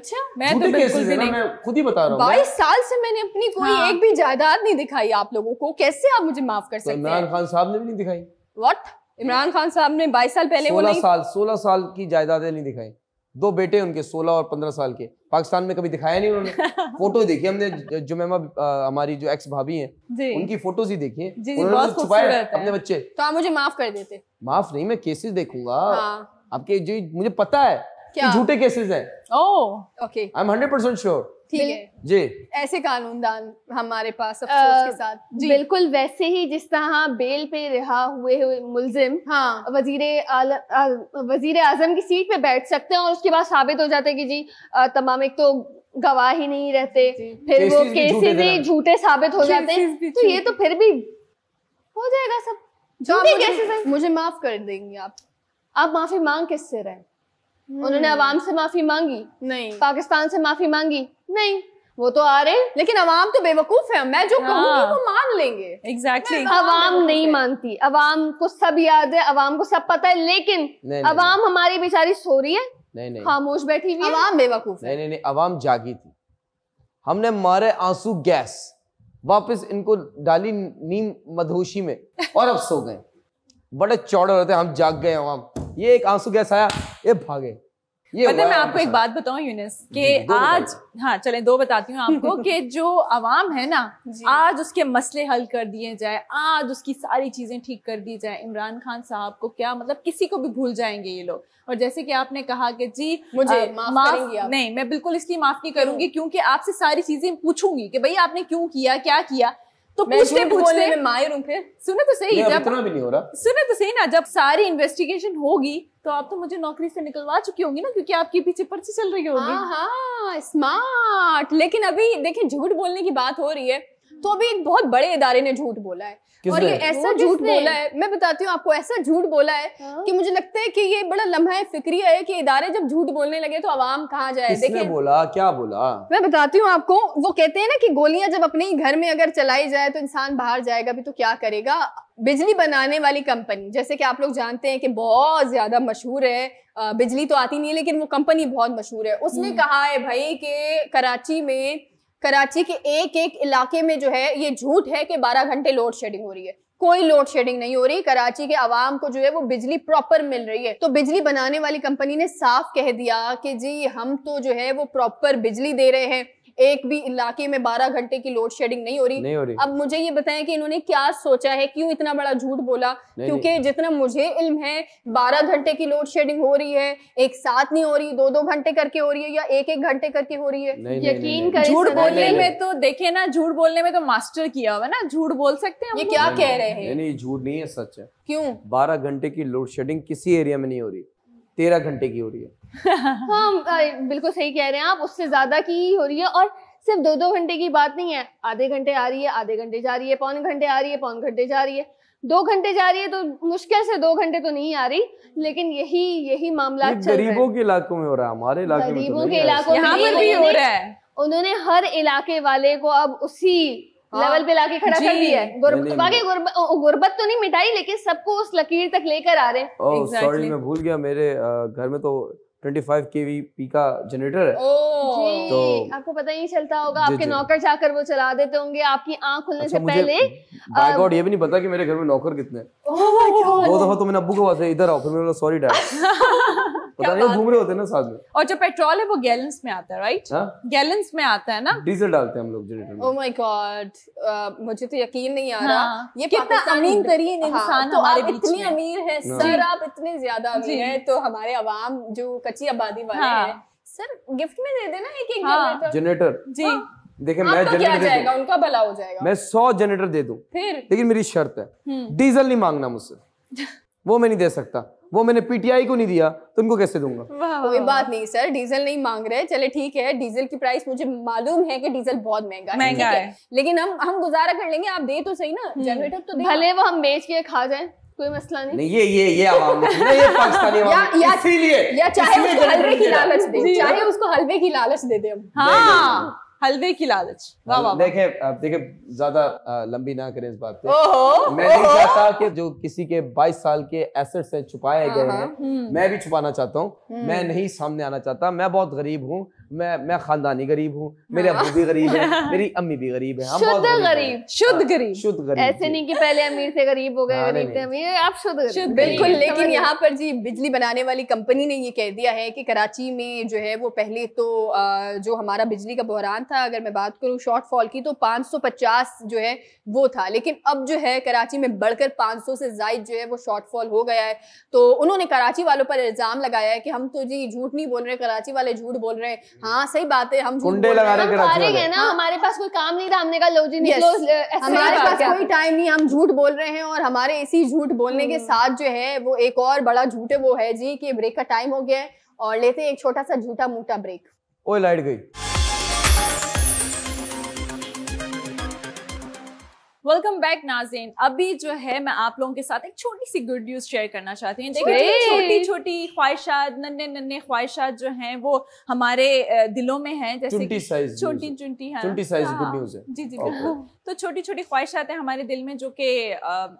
अच्छा मैं तो बिल्कुल भी नहीं खुद ही बता रहा हूँ बाईस साल से मैंने अपनी कोई हाँ। एक भी जायदाद नहीं दिखाई आप लोगों को कैसे आप मुझे माफ कर तो सकते इमरान खान साहब ने भी नहीं दिखाई वट इमरान खान साहब ने बाईस साल पहले सोलह साल सोलह साल की जायदादें नहीं दिखाई दो बेटे उनके 16 और 15 साल के पाकिस्तान में कभी दिखाया नहीं उन्होंने फोटो देखी हमने जो मैम हमारी जो एक्स भाभी हैं उनकी फोटोज ही देखी तो है अपने बच्चे तो आप मुझे माफ कर देते माफ नहीं मैं केसेस देखूंगा हाँ। आपके जो मुझे पता है झूठे केसेस है okay I am hundred percent sure ठीक है जी ऐसे कानून दान हमारे पास अफसोस के साथ जी बिल्कुल वैसे ही जिस तरह बेल पे रिहा हुए मुलजिम हाँ वजीर वजीर आजम की सीट पे बैठ सकते हैं और उसके बाद साबित हो जाता है कि जी तमाम एक तो गवाह ही नहीं रहते फिर वो केसेस भी झूठे साबित हो जाते हैं तो ये तो फिर भी हो जाएगा सब जो तो मुझे माफ कर देंगे आप आप माफी मांग किससे रहे उन्होंने अवाम हम्म। से माफी मांगी नहीं पाकिस्तान से माफी मांगी नहीं वो तो आ रहे लेकिन अवाम तो बेवकूफ है मैं जो हाँ। कहूंगी वो मान लेंगे एग्जैक्टली exactly. अवाम नहीं मानती अवाम को सब याद है अवाम को सब पता है लेकिन नहीं, अवाम हमारी बेचारी सो रही है नहीं नहीं खामोश बैठी हुई अवाम बेवकूफ नहीं नहीं नहीं अवाम जागी थी हमने मारे आंसू गैस वापस इनको डाली नीम मधोशी में और अब सो गए बड़े चौड़े रहते हम जाग गए अवाम ये एक आंसू गैस आया ये भागे ये मैं आपको एक बात बताऊं यूनिस कि आज हाँ चलें दो बताती हूँ आपको कि जो आवाम है ना आज उसके मसले हल कर दिए जाए आज उसकी सारी चीजें ठीक कर दी जाए इमरान खान साहब को क्या मतलब किसी को भी भूल जाएंगे ये लोग और जैसे कि आपने कहा कि जी मुझे आ, माफ, माफ नहीं मैं बिल्कुल इसलिए माफ नहीं करूंगी क्योंकि आपसे सारी चीजें पूछूंगी कि भाई आपने क्यों किया क्या किया तो पूछते पूछते मैं मायर हूँ फिर सुने तो सही जब इतना भी नहीं हो रहा सुने तो सही ना जब सारी इन्वेस्टिगेशन होगी तो आप तो मुझे नौकरी से निकलवा चुकी होंगी ना क्योंकि आपके पीछे पर्ची चल रही होगी हाँ स्मार्ट हाँ, लेकिन अभी देखिए झूठ बोलने की बात हो रही है तो अभी एक बहुत बड़े इदारे ने झूठ बोला है और ये ऐसा झूठ बोला है मैं बताती हूँ आपको ऐसा झूठ बोला है हाँ? कि मुझे लगता है कि ये बड़ा लम्हा फिक्रिया है कि इदारे जब झूठ बोलने लगे तो आवाम कहाँ जाए देखिए बोला क्या बोला मैं बताती हूँ आपको वो कहते हैं ना कि गोलियां जब अपने ही घर में अगर चलाई जाए तो इंसान बाहर जाएगा भी तो क्या करेगा बिजली बनाने वाली कंपनी जैसे कि आप लोग जानते हैं कि बहुत ज्यादा मशहूर है बिजली तो आती नहीं है लेकिन वो कंपनी बहुत मशहूर है उसने हम्म। कहा है भाई कि कराची में कराची के एक एक इलाके में जो है ये झूठ है कि 12 घंटे लोड शेडिंग हो रही है कोई लोड शेडिंग नहीं हो रही कराची के आवाम को जो है वो बिजली प्रॉपर मिल रही है तो बिजली बनाने वाली कंपनी ने साफ कह दिया कि जी हम तो जो है वो प्रॉपर बिजली दे रहे हैं एक भी इलाके में बारह घंटे की लोड शेडिंग नहीं हो रही नहीं हो रही अब मुझे ये बताएं कि इन्होंने क्या सोचा है क्यों इतना बड़ा झूठ बोला क्योंकि जितना मुझे इल्म है बारह घंटे की लोड शेडिंग हो रही है एक साथ नहीं हो रही दो दो घंटे करके हो रही है या एक एक घंटे करके हो रही है यकीन कर झूठ बोलने में तो देखे ना झूठ बोलने में तो मास्टर किया हुआ ना झूठ बोल सकते हैं ये क्या कह रहे हैं झूठ नहीं है सच है क्यों बारह घंटे की लोड शेडिंग किसी एरिया में नहीं हो रही तेरह घंटे की हो रही है हाँ बिल्कुल सही कह रहे हैं आप उससे ज्यादा की हो रही है और सिर्फ दो दो घंटे की बात नहीं है आधे घंटे आ रही है आधे घंटे जा रही है पौन घंटे आ रही है पौन घंटे जा रही है दो घंटे जा रही है तो मुश्किल से दो घंटे तो नहीं आ रही लेकिन यही यही मामला गरीबों के इलाकों में हो रहा है हमारे इलाके तो गरीबों के इलाकों में हो रहा है उन्होंने हर इलाके वाले को अब उसी लेवल पे लाके खड़ा कर दिया है बाकी गुर्बत तो नहीं मिटाई लेकिन सबको उस लकीर तक लेकर आ रहे हैं सॉरी मैं भूल गया मेरे घर में तो 25 केवीपी का जनरेटर है तो आपको पता ही चलता होगा आपके नौकर जाकर वो चला देते होंगे आपकी आंख खुलने अच्छा, से पहले बाय गॉड ये भी नहीं पता कि मेरे घर में नौकर कितने oh दो दफा तो मैंने अब्बू को आवाज इधर आओ फिर मैंने सॉरी डैड पता नहीं घूम रहे होते हैं ना साथ में और जो पेट्रोल है वो गैलन्स में आता है राइट हाँ। गैलन्स में आता है ना डीजल डालते हैं हम लोग जनरेटर में ओह माय गॉड मुझे तो यकीन नहीं आ रहा हाँ। ये कितना अमीर तरीन हाँ, इंसान तो हमारे बीच में अमीर है सर आप इतने ज्यादा अमीर हैं तो हमारे आवाम जो कच्ची आबादी वाले हाँ. हैं सर गिफ्ट में दे देना एक एक हाँ. जनरेटर जी हाँ। देखिए मैं तो जनरेटर जाएगा उनका भला हो जाएगा मैं सौ जनरेटर दे दूं फिर लेकिन मेरी शर्त है हम्म। डीजल नहीं मांगना मुझसे वो मैं नहीं दे सकता वो मैंने पीटीआई को नहीं दिया तो उनको कैसे दूंगा कोई बात नहीं सर डीजल नहीं मांग रहे चले ठीक है डीजल की प्राइस मुझे मालूम है कि डीजल बहुत महंगा महंगा है, है लेकिन हम हम गुजारा कर लेंगे आप दे तो सही ना जनरेटर हम्म। तो दे भले वो हम बेच के खा जाए कोई मसला नहीं नहीं ये ये ये आवाम ये पाकिस्तानी आवाम या, इसीलिए या चाहे उसको हलवे की लालच दे चाहे उसको हलवे की लालच दे दे हम हां हलवे की लालच वाह वाह देखे देखे ज्यादा लंबी ना करें इस बात पे मैं नहीं चाहता कि जो किसी के 22 साल के एसेट्स हैं छुपाए हाँ, गए हाँ। हैं हम्म। मैं भी छुपाना चाहता हूँ हम्म। मैं नहीं सामने आना चाहता मैं बहुत गरीब हूँ मैं मैं खानदानी गरीब हूँ मेरे हाँ। अबू भी गरीब है मेरी अम्मी भी गरीब है हम हाँ, शुद्ध गरीब शुद्ध गरीब शुद्ध गरीब ऐसे नहीं कि पहले अमीर से गरीब हो गए हाँ, गरीब से अमीर आप शुद्ध गरीब बिल्कुल लेकिन यहाँ पर जी बिजली बनाने वाली कंपनी ने ये कह दिया है कि कराची में जो है वो पहले तो जो हमारा बिजली का बहरान था अगर मैं बात करूँ शॉर्टफॉल की तो पाँच जो है वो था लेकिन अब जो है कराची में बढ़कर पाँच से जायद जो है वो शॉर्टफॉल हो गया है तो उन्होंने कराची वालों पर इल्ज़ाम लगाया है कि हम तो जी झूठ नहीं बोल रहे कराची वाले झूठ बोल रहे हैं हाँ सही बात है हम कुंडे लगा रहे हम हैं ना हाँ। हमारे पास कोई काम नहीं था हमने कहा लो जी निकलो हमारे पास कोई टाइम नहीं हम झूठ बोल रहे हैं और हमारे इसी झूठ बोलने के हम्म। साथ जो है वो एक और बड़ा झूठ है वो है जी कि ब्रेक का टाइम हो गया है और लेते हैं एक छोटा सा झूठा मूठा ब्रेक ओ लाइट गई वेलकम बैक नाजिन अभी जो है मैं आप लोगों के साथ एक छोटी सी गुड न्यूज शेयर करना चाहती हूँ देखिए छोटी छोटी ख्वाहिशात नन्हे नन्हे ख्वाहिशात जो हैं वो हमारे दिलों में हैं जैसे छोटी चुनटी है गुड न्यूज है जी जी बिल्कुल तो छोटी छोटी ख्वाहिशात हैं हमारे दिल में जो कि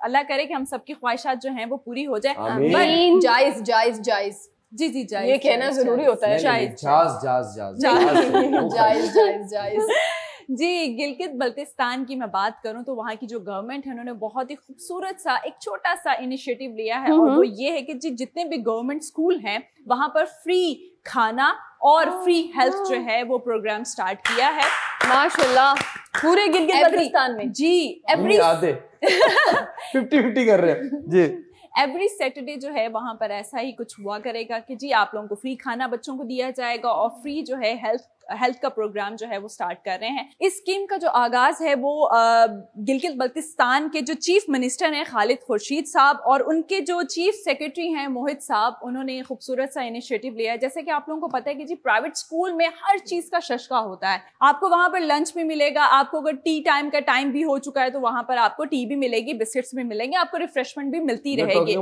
अल्लाह करे कि हम सबकी ख्वाहिशात जो है वो पूरी हो जाए जायज जायज जायज जी जी जायज ये कहना जरूरी होता है जायज जायज जायज जायज जायज जायज जी गिलगित बल्तिस्तान की मैं बात करूं तो वहाँ की जो गवर्नमेंट है उन्होंने बहुत ही खूबसूरत सा एक छोटा सा इनिशिएटिव लिया है हम्म, और वो हम्म। ये है कि जी जितने भी गवर्नमेंट स्कूल हैं वहाँ पर फ्री खाना और फ्री हाँ, हेल्थ जो हाँ। है वो प्रोग्राम स्टार्ट किया है माशाल्लाह पूरे गिलगित बल्तिस्तान में जी एवरी आधे 50 50 कर रहे हैं जी एवरी सैटरडे जो है वहां पर ऐसा ही कुछ हुआ करेगा कि जी आप लोगों को फ्री खाना बच्चों को दिया जाएगा और फ्री जो है हेल्थ हेल्थ का प्रोग्राम जो है वो स्टार्ट कर रहे हैं इस स्कीम का जो आगाज है वो गिलगित बल्तिस्तान के जो चीफ मिनिस्टर हैं खालिद खुर्शीद साहब और उनके जो चीफ सेक्रेटरी हैं मोहित साहब उन्होंने खूबसूरत सा इनिशिएटिव लिया है जैसे कि आप लोगों को पता है कि जी प्राइवेट स्कूल में हर चीज का शशका होता है आपको वहां पर लंच भी मिलेगा आपको अगर टी टाइम का टाइम भी हो चुका है तो वहां पर आपको टी भी मिलेगी बिस्किट्स भी मिलेंगे आपको रिफ्रेशमेंट भी मिलती रहेगी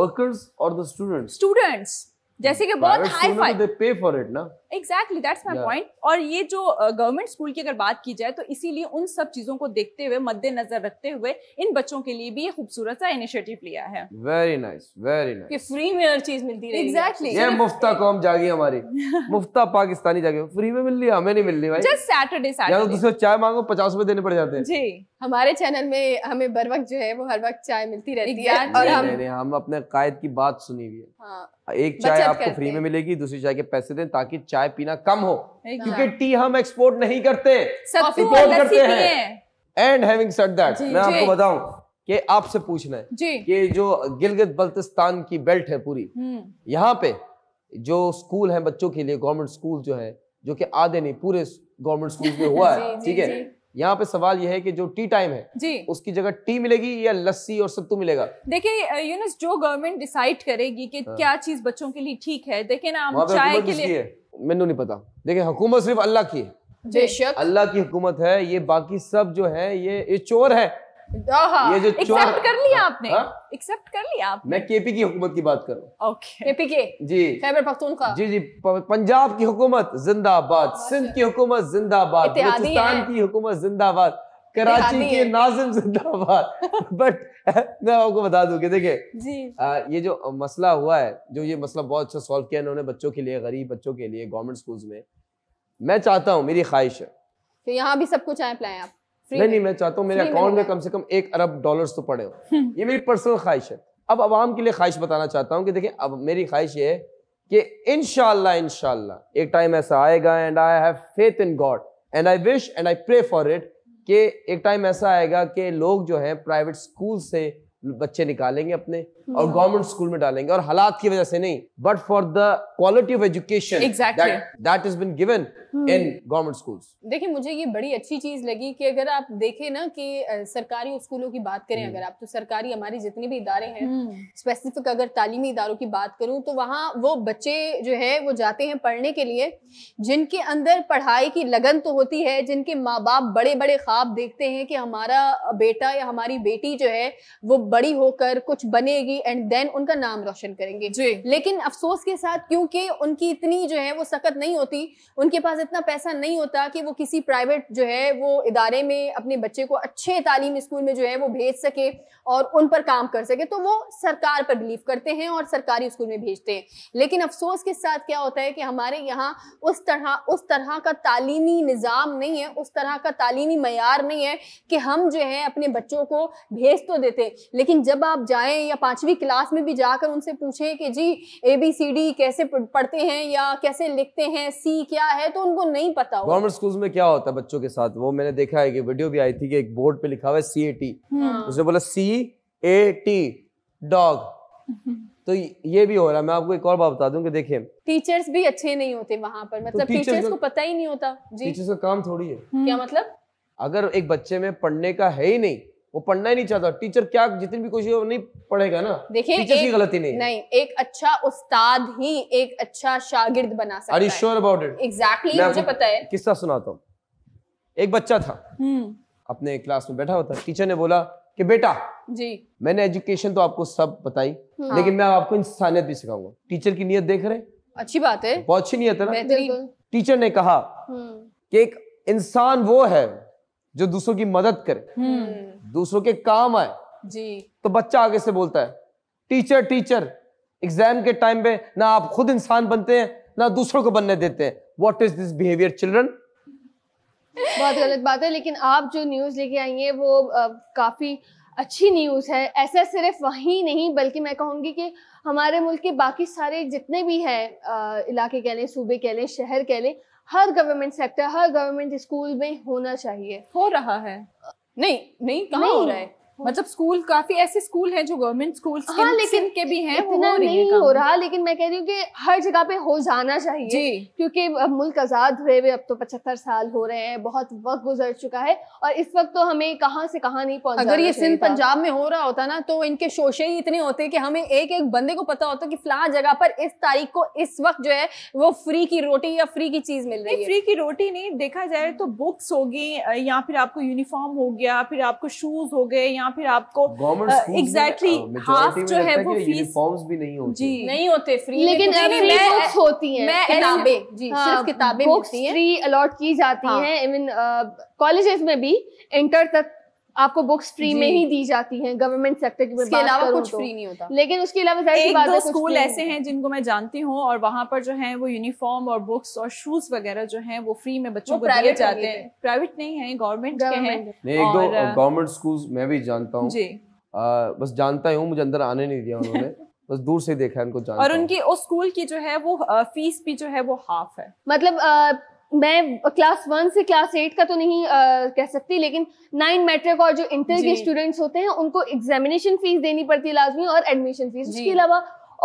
वर्कर्स और स्टूडेंट्स स्टूडेंट्स जैसे कि बहुत हाई फाई पे फॉर इट ना एग्जैक्टली दैट्स माई पॉइंट और ये जो गवर्नमेंट uh, स्कूल की अगर बात की जाए तो इसीलिए उन सब चीजों को देखते हुए मद्देनजर रखते हुए इन बच्चों के लिए भी ये खूबसूरत सा इनिशिएटिव लिया है वेरी नाइस वेरी नाइस कि फ्री में हर चीज मिलती है एग्जैक्टली ये मुफ्ता कौम जागी हमारी मुफ्ता पाकिस्तानी जागी फ्री में मिल रही हमें नहीं मिल रही भाई जस्ट सैटरडे सैटरडे दूसरे चाय मांगो पचास रुपए देने पड़ जाते हैं जी हमारे चैनल में हमें बर वक्त जो है वो हर वक्त चाय मिलती रहती है और हम हम अपने कायद की बात सुनी हुई है हाँ। एक चाय आपको फ्री में मिलेगी दूसरी चाय के पैसे दें ताकि चाय चाय पीना कम हो क्योंकि टी हम एक्सपोर्ट नहीं करते इम्पोर्ट करते हैं एंड हैविंग सेड दैट मैं आपको बताऊं कि आपसे पूछना है कि जो गिलगित बल्तिस्तान की बेल्ट है पूरी हम्म। यहाँ पे जो स्कूल है बच्चों के लिए गवर्नमेंट स्कूल जो है जो कि आधे नहीं पूरे गवर्नमेंट स्कूल में हुआ है ठीक है यहाँ पे सवाल यह है कि जो टी टाइम है जी उसकी जगह टी मिलेगी या लस्सी और सत्तू मिलेगा देखिए यूनुस जो गवर्नमेंट डिसाइड करेगी कि हाँ। क्या चीज बच्चों के लिए ठीक है देखिए ना हम चाय के लिए मैनू नहीं पता देखिए हुकूमत सिर्फ अल्लाह की है अल्लाह की हुकूमत है ये बाकी सब जो है ये, ये चोर है ये जो एक्सेप्ट हाँ, हाँ? कर लिया आपने एक्सेप्ट कर लिया आप मैं केपी की हुकूमत की बात कर रहा केपी के जी खैबर पख्तूनख्वा जी जी पंजाब की हुकूमत जिंदाबाद अच्छा। सिंध की हुकूमत जिंदाबाद पाकिस्तान की हुकूमत जिंदाबाद कराची के नाजिम जिंदाबाद बट मैं आपको बता दूं कि देखिए ये जो मसला हुआ है जो ये मसला बहुत अच्छा सॉल्व किया इन्होंने बच्चों के लिए गरीब बच्चों के लिए गवर्नमेंट स्कूल्स में मैं चाहता हूं मेरी ख्वाहिश है तो यहाँ भी सब कुछ आए आप नहीं नहीं मैं चाहता हूँ मेरे अकाउंट में कम से कम एक अरब डॉलर्स तो पड़े हो हम्म। ये मेरी पर्सनल ख्वाहिश है अब आवाम के लिए ख्वाहिश बताना चाहता हूँ कि देखिए अब मेरी ख्वाहिश ये है कि इन शाह एक टाइम ऐसा आएगा and I have faith in God and I wish and I pray for it कि एक टाइम ऐसा आएगा कि लोग जो हैं प्राइवेट स्कूल से बच्चे निकालेंगे अपने और गवर्नमेंट hmm. स्कूल में डालेंगे और हालात की वजह से नहीं but for the quality of education that is been given in government schools देखिए मुझे ये बड़ी अच्छी चीज लगी कि अगर आप देखें ना कि सरकारी स्कूलों की बात करें hmm. अगर आप तो सरकारी हमारे जितने भी इदारे हैं स्पेसिफिक hmm. अगर तालीमी इदारों की बात करूं तो वहाँ वो बच्चे जो है वो जाते हैं पढ़ने के लिए जिनके अंदर पढ़ाई की लगन तो होती है जिनके माँ बाप बड़े बड़े ख्वाब देखते हैं कि हमारा बेटा या हमारी बेटी जो है वो बड़ी होकर कुछ बनेगी एंड देन उनका नाम रोशन करेंगे जी लेकिन अफसोस के साथ क्योंकि उनकी इतनी जो है वो सख्त नहीं होती उनके पास इतना पैसा नहीं होता कि वो किसी प्राइवेट जो है वो इदारे में अपने बच्चे को अच्छे तालीम स्कूल में जो है वो भेज सके और उन पर काम कर सके तो वो सरकार पर बिलीव करते हैं और सरकारी स्कूल में भेजते हैं लेकिन अफसोस के साथ क्या होता है कि हमारे यहाँ उस तरह उस तरह का तालीमी निज़ाम नहीं है उस तरह का तालीमी मैार नहीं है कि हम जो है अपने बच्चों को भेज तो देते लेकिन जब आप जाएँ या पाँचवीं पाँचवीं क्लास में भी जाकर उनसे पूछें कि जी ए बी सी डी कैसे पढ़ते हैं या कैसे लिखते हैं सी क्या है तो उनको नहीं पता गवर्नमेंट स्कूल में क्या होता है बच्चों के साथ वो मैंने देखा है कि वीडियो भी आई थी कि एक बोर्ड पे लिखा हुआ है सी ए टी उसने बोला सी ए टी डॉग तो ये भी हो रहा है मैं आपको एक और बात बता दूं कि देखिए टीचर्स भी अच्छे नहीं होते वहां पर मतलब तो टीचर्स को पता ही नहीं होता जी टीचर्स का काम थोड़ी है क्या मतलब अगर एक बच्चे में पढ़ने का है ही नहीं वो पढ़ना ही नहीं चाहता टीचर क्या जितनी भी कोशिश नहीं पढ़ेगा ना देखिए टीचर की गलती नहीं नहीं एक अच्छा उस्ताद ही एक अच्छा शागिर्द बना सकता है sure about it? Exactly, मुझे पता है किस्सा सुनाता हूँ एक बच्चा था हम्म। अपने क्लास में बैठा होता टीचर ने बोला कि बेटा जी मैंने एजुकेशन तो आपको सब बताई हाँ। लेकिन मैं आपको इंसानियत भी सिखाऊंगा टीचर की नीयत देख रहे अच्छी बात है बहुत अच्छी नीयत है ना टीचर ने कहा हम्म। कि एक इंसान वो है जो दूसरों की मदद करे हम्म। दूसरों के काम आए जी तो बच्चा आगे से बोलता है टीचर टीचर एग्जाम के टाइम पे ना आप खुद इंसान बनते हैं ना दूसरों को बनने देते हैं what is this behaviour children बहुत गलत बात है लेकिन आप जो न्यूज लेके आई है वो आ, काफी अच्छी न्यूज़ है ऐसा सिर्फ वहीं नहीं बल्कि मैं कहूंगी कि हमारे मुल्क के बाकी सारे जितने भी हैं इलाके कह लें सूबे कह लें शहर कह लें हर गवर्नमेंट सेक्टर हर गवर्नमेंट स्कूल में होना चाहिए हो रहा है नहीं नहीं कहाँ हो रहा है मतलब स्कूल काफी ऐसे स्कूल हैं जो गवर्नमेंट स्कूल हाँ, लेकिन के भी हैं इतना हो नहीं हो रहा लेकिन मैं कह रही हूँ कि हर जगह पे हो जाना चाहिए क्योंकि मुल्क आजाद हुए हुए अब तो पचहत्तर साल हो रहे हैं बहुत वक्त गुजर चुका है और इस वक्त तो हमें कहाँ से कहाँ नहीं पहुंचा अगर ये सिंध पंजाब में हो रहा होता ना तो इनके शोशे ही इतने होते कि हमें एक एक बंदे को पता होता कि फला जगह पर इस तारीख को इस वक्त जो है वो फ्री की रोटी या फ्री की चीज मिल रही है फ्री की रोटी नहीं देखा जाए तो बुक्स होगी या फिर आपको यूनिफॉर्म हो गया फिर आपको शूज हो गए या या फिर आपको एग्जैक्टली हाफ uh, जो है वो फीस भी नहीं होती जी नहीं होते फ्री लेकिन बुक्स होती हैं किताबें जी हाँ, सिर्फ किताबें फ्री अलॉट की जाती हाँ। हैं इवन कॉलेजेस uh, में भी इंटर तक आपको बुक्स फ्री में ही दी जाती हैं गवर्नमेंट सेक्टर की इसके अलावा कुछ तो। फ्री नहीं होता लेकिन उसके अलावा एक दो स्कूल ऐसे हैं जिनको मैं जानती हूँ और वहाँ पर जो है वो यूनिफॉर्म और बुक्स और शूज वगैरह जो है वो फ्री में बच्चों को दिए जाते हैं प्राइवेट नहीं है गवर्नमेंट के एक दो गवर्नमेंट स्कूल मैं भी जानता हूँ बस जानता हूँ मुझे अंदर आने नहीं दिया उन्होंने बस दूर से देखा है उनको और उनकी उस स्कूल की जो है वो फीस भी जो है वो हाफ है मतलब मैं क्लास वन से क्लास एट का तो नहीं आ, कह सकती लेकिन नाइन मैट्रिक और जो इंटर के स्टूडेंट्स होते हैं उनको एग्जामिनेशन फीस देनी पड़ती है लाजमी और एडमिशन फीस उसके अलावा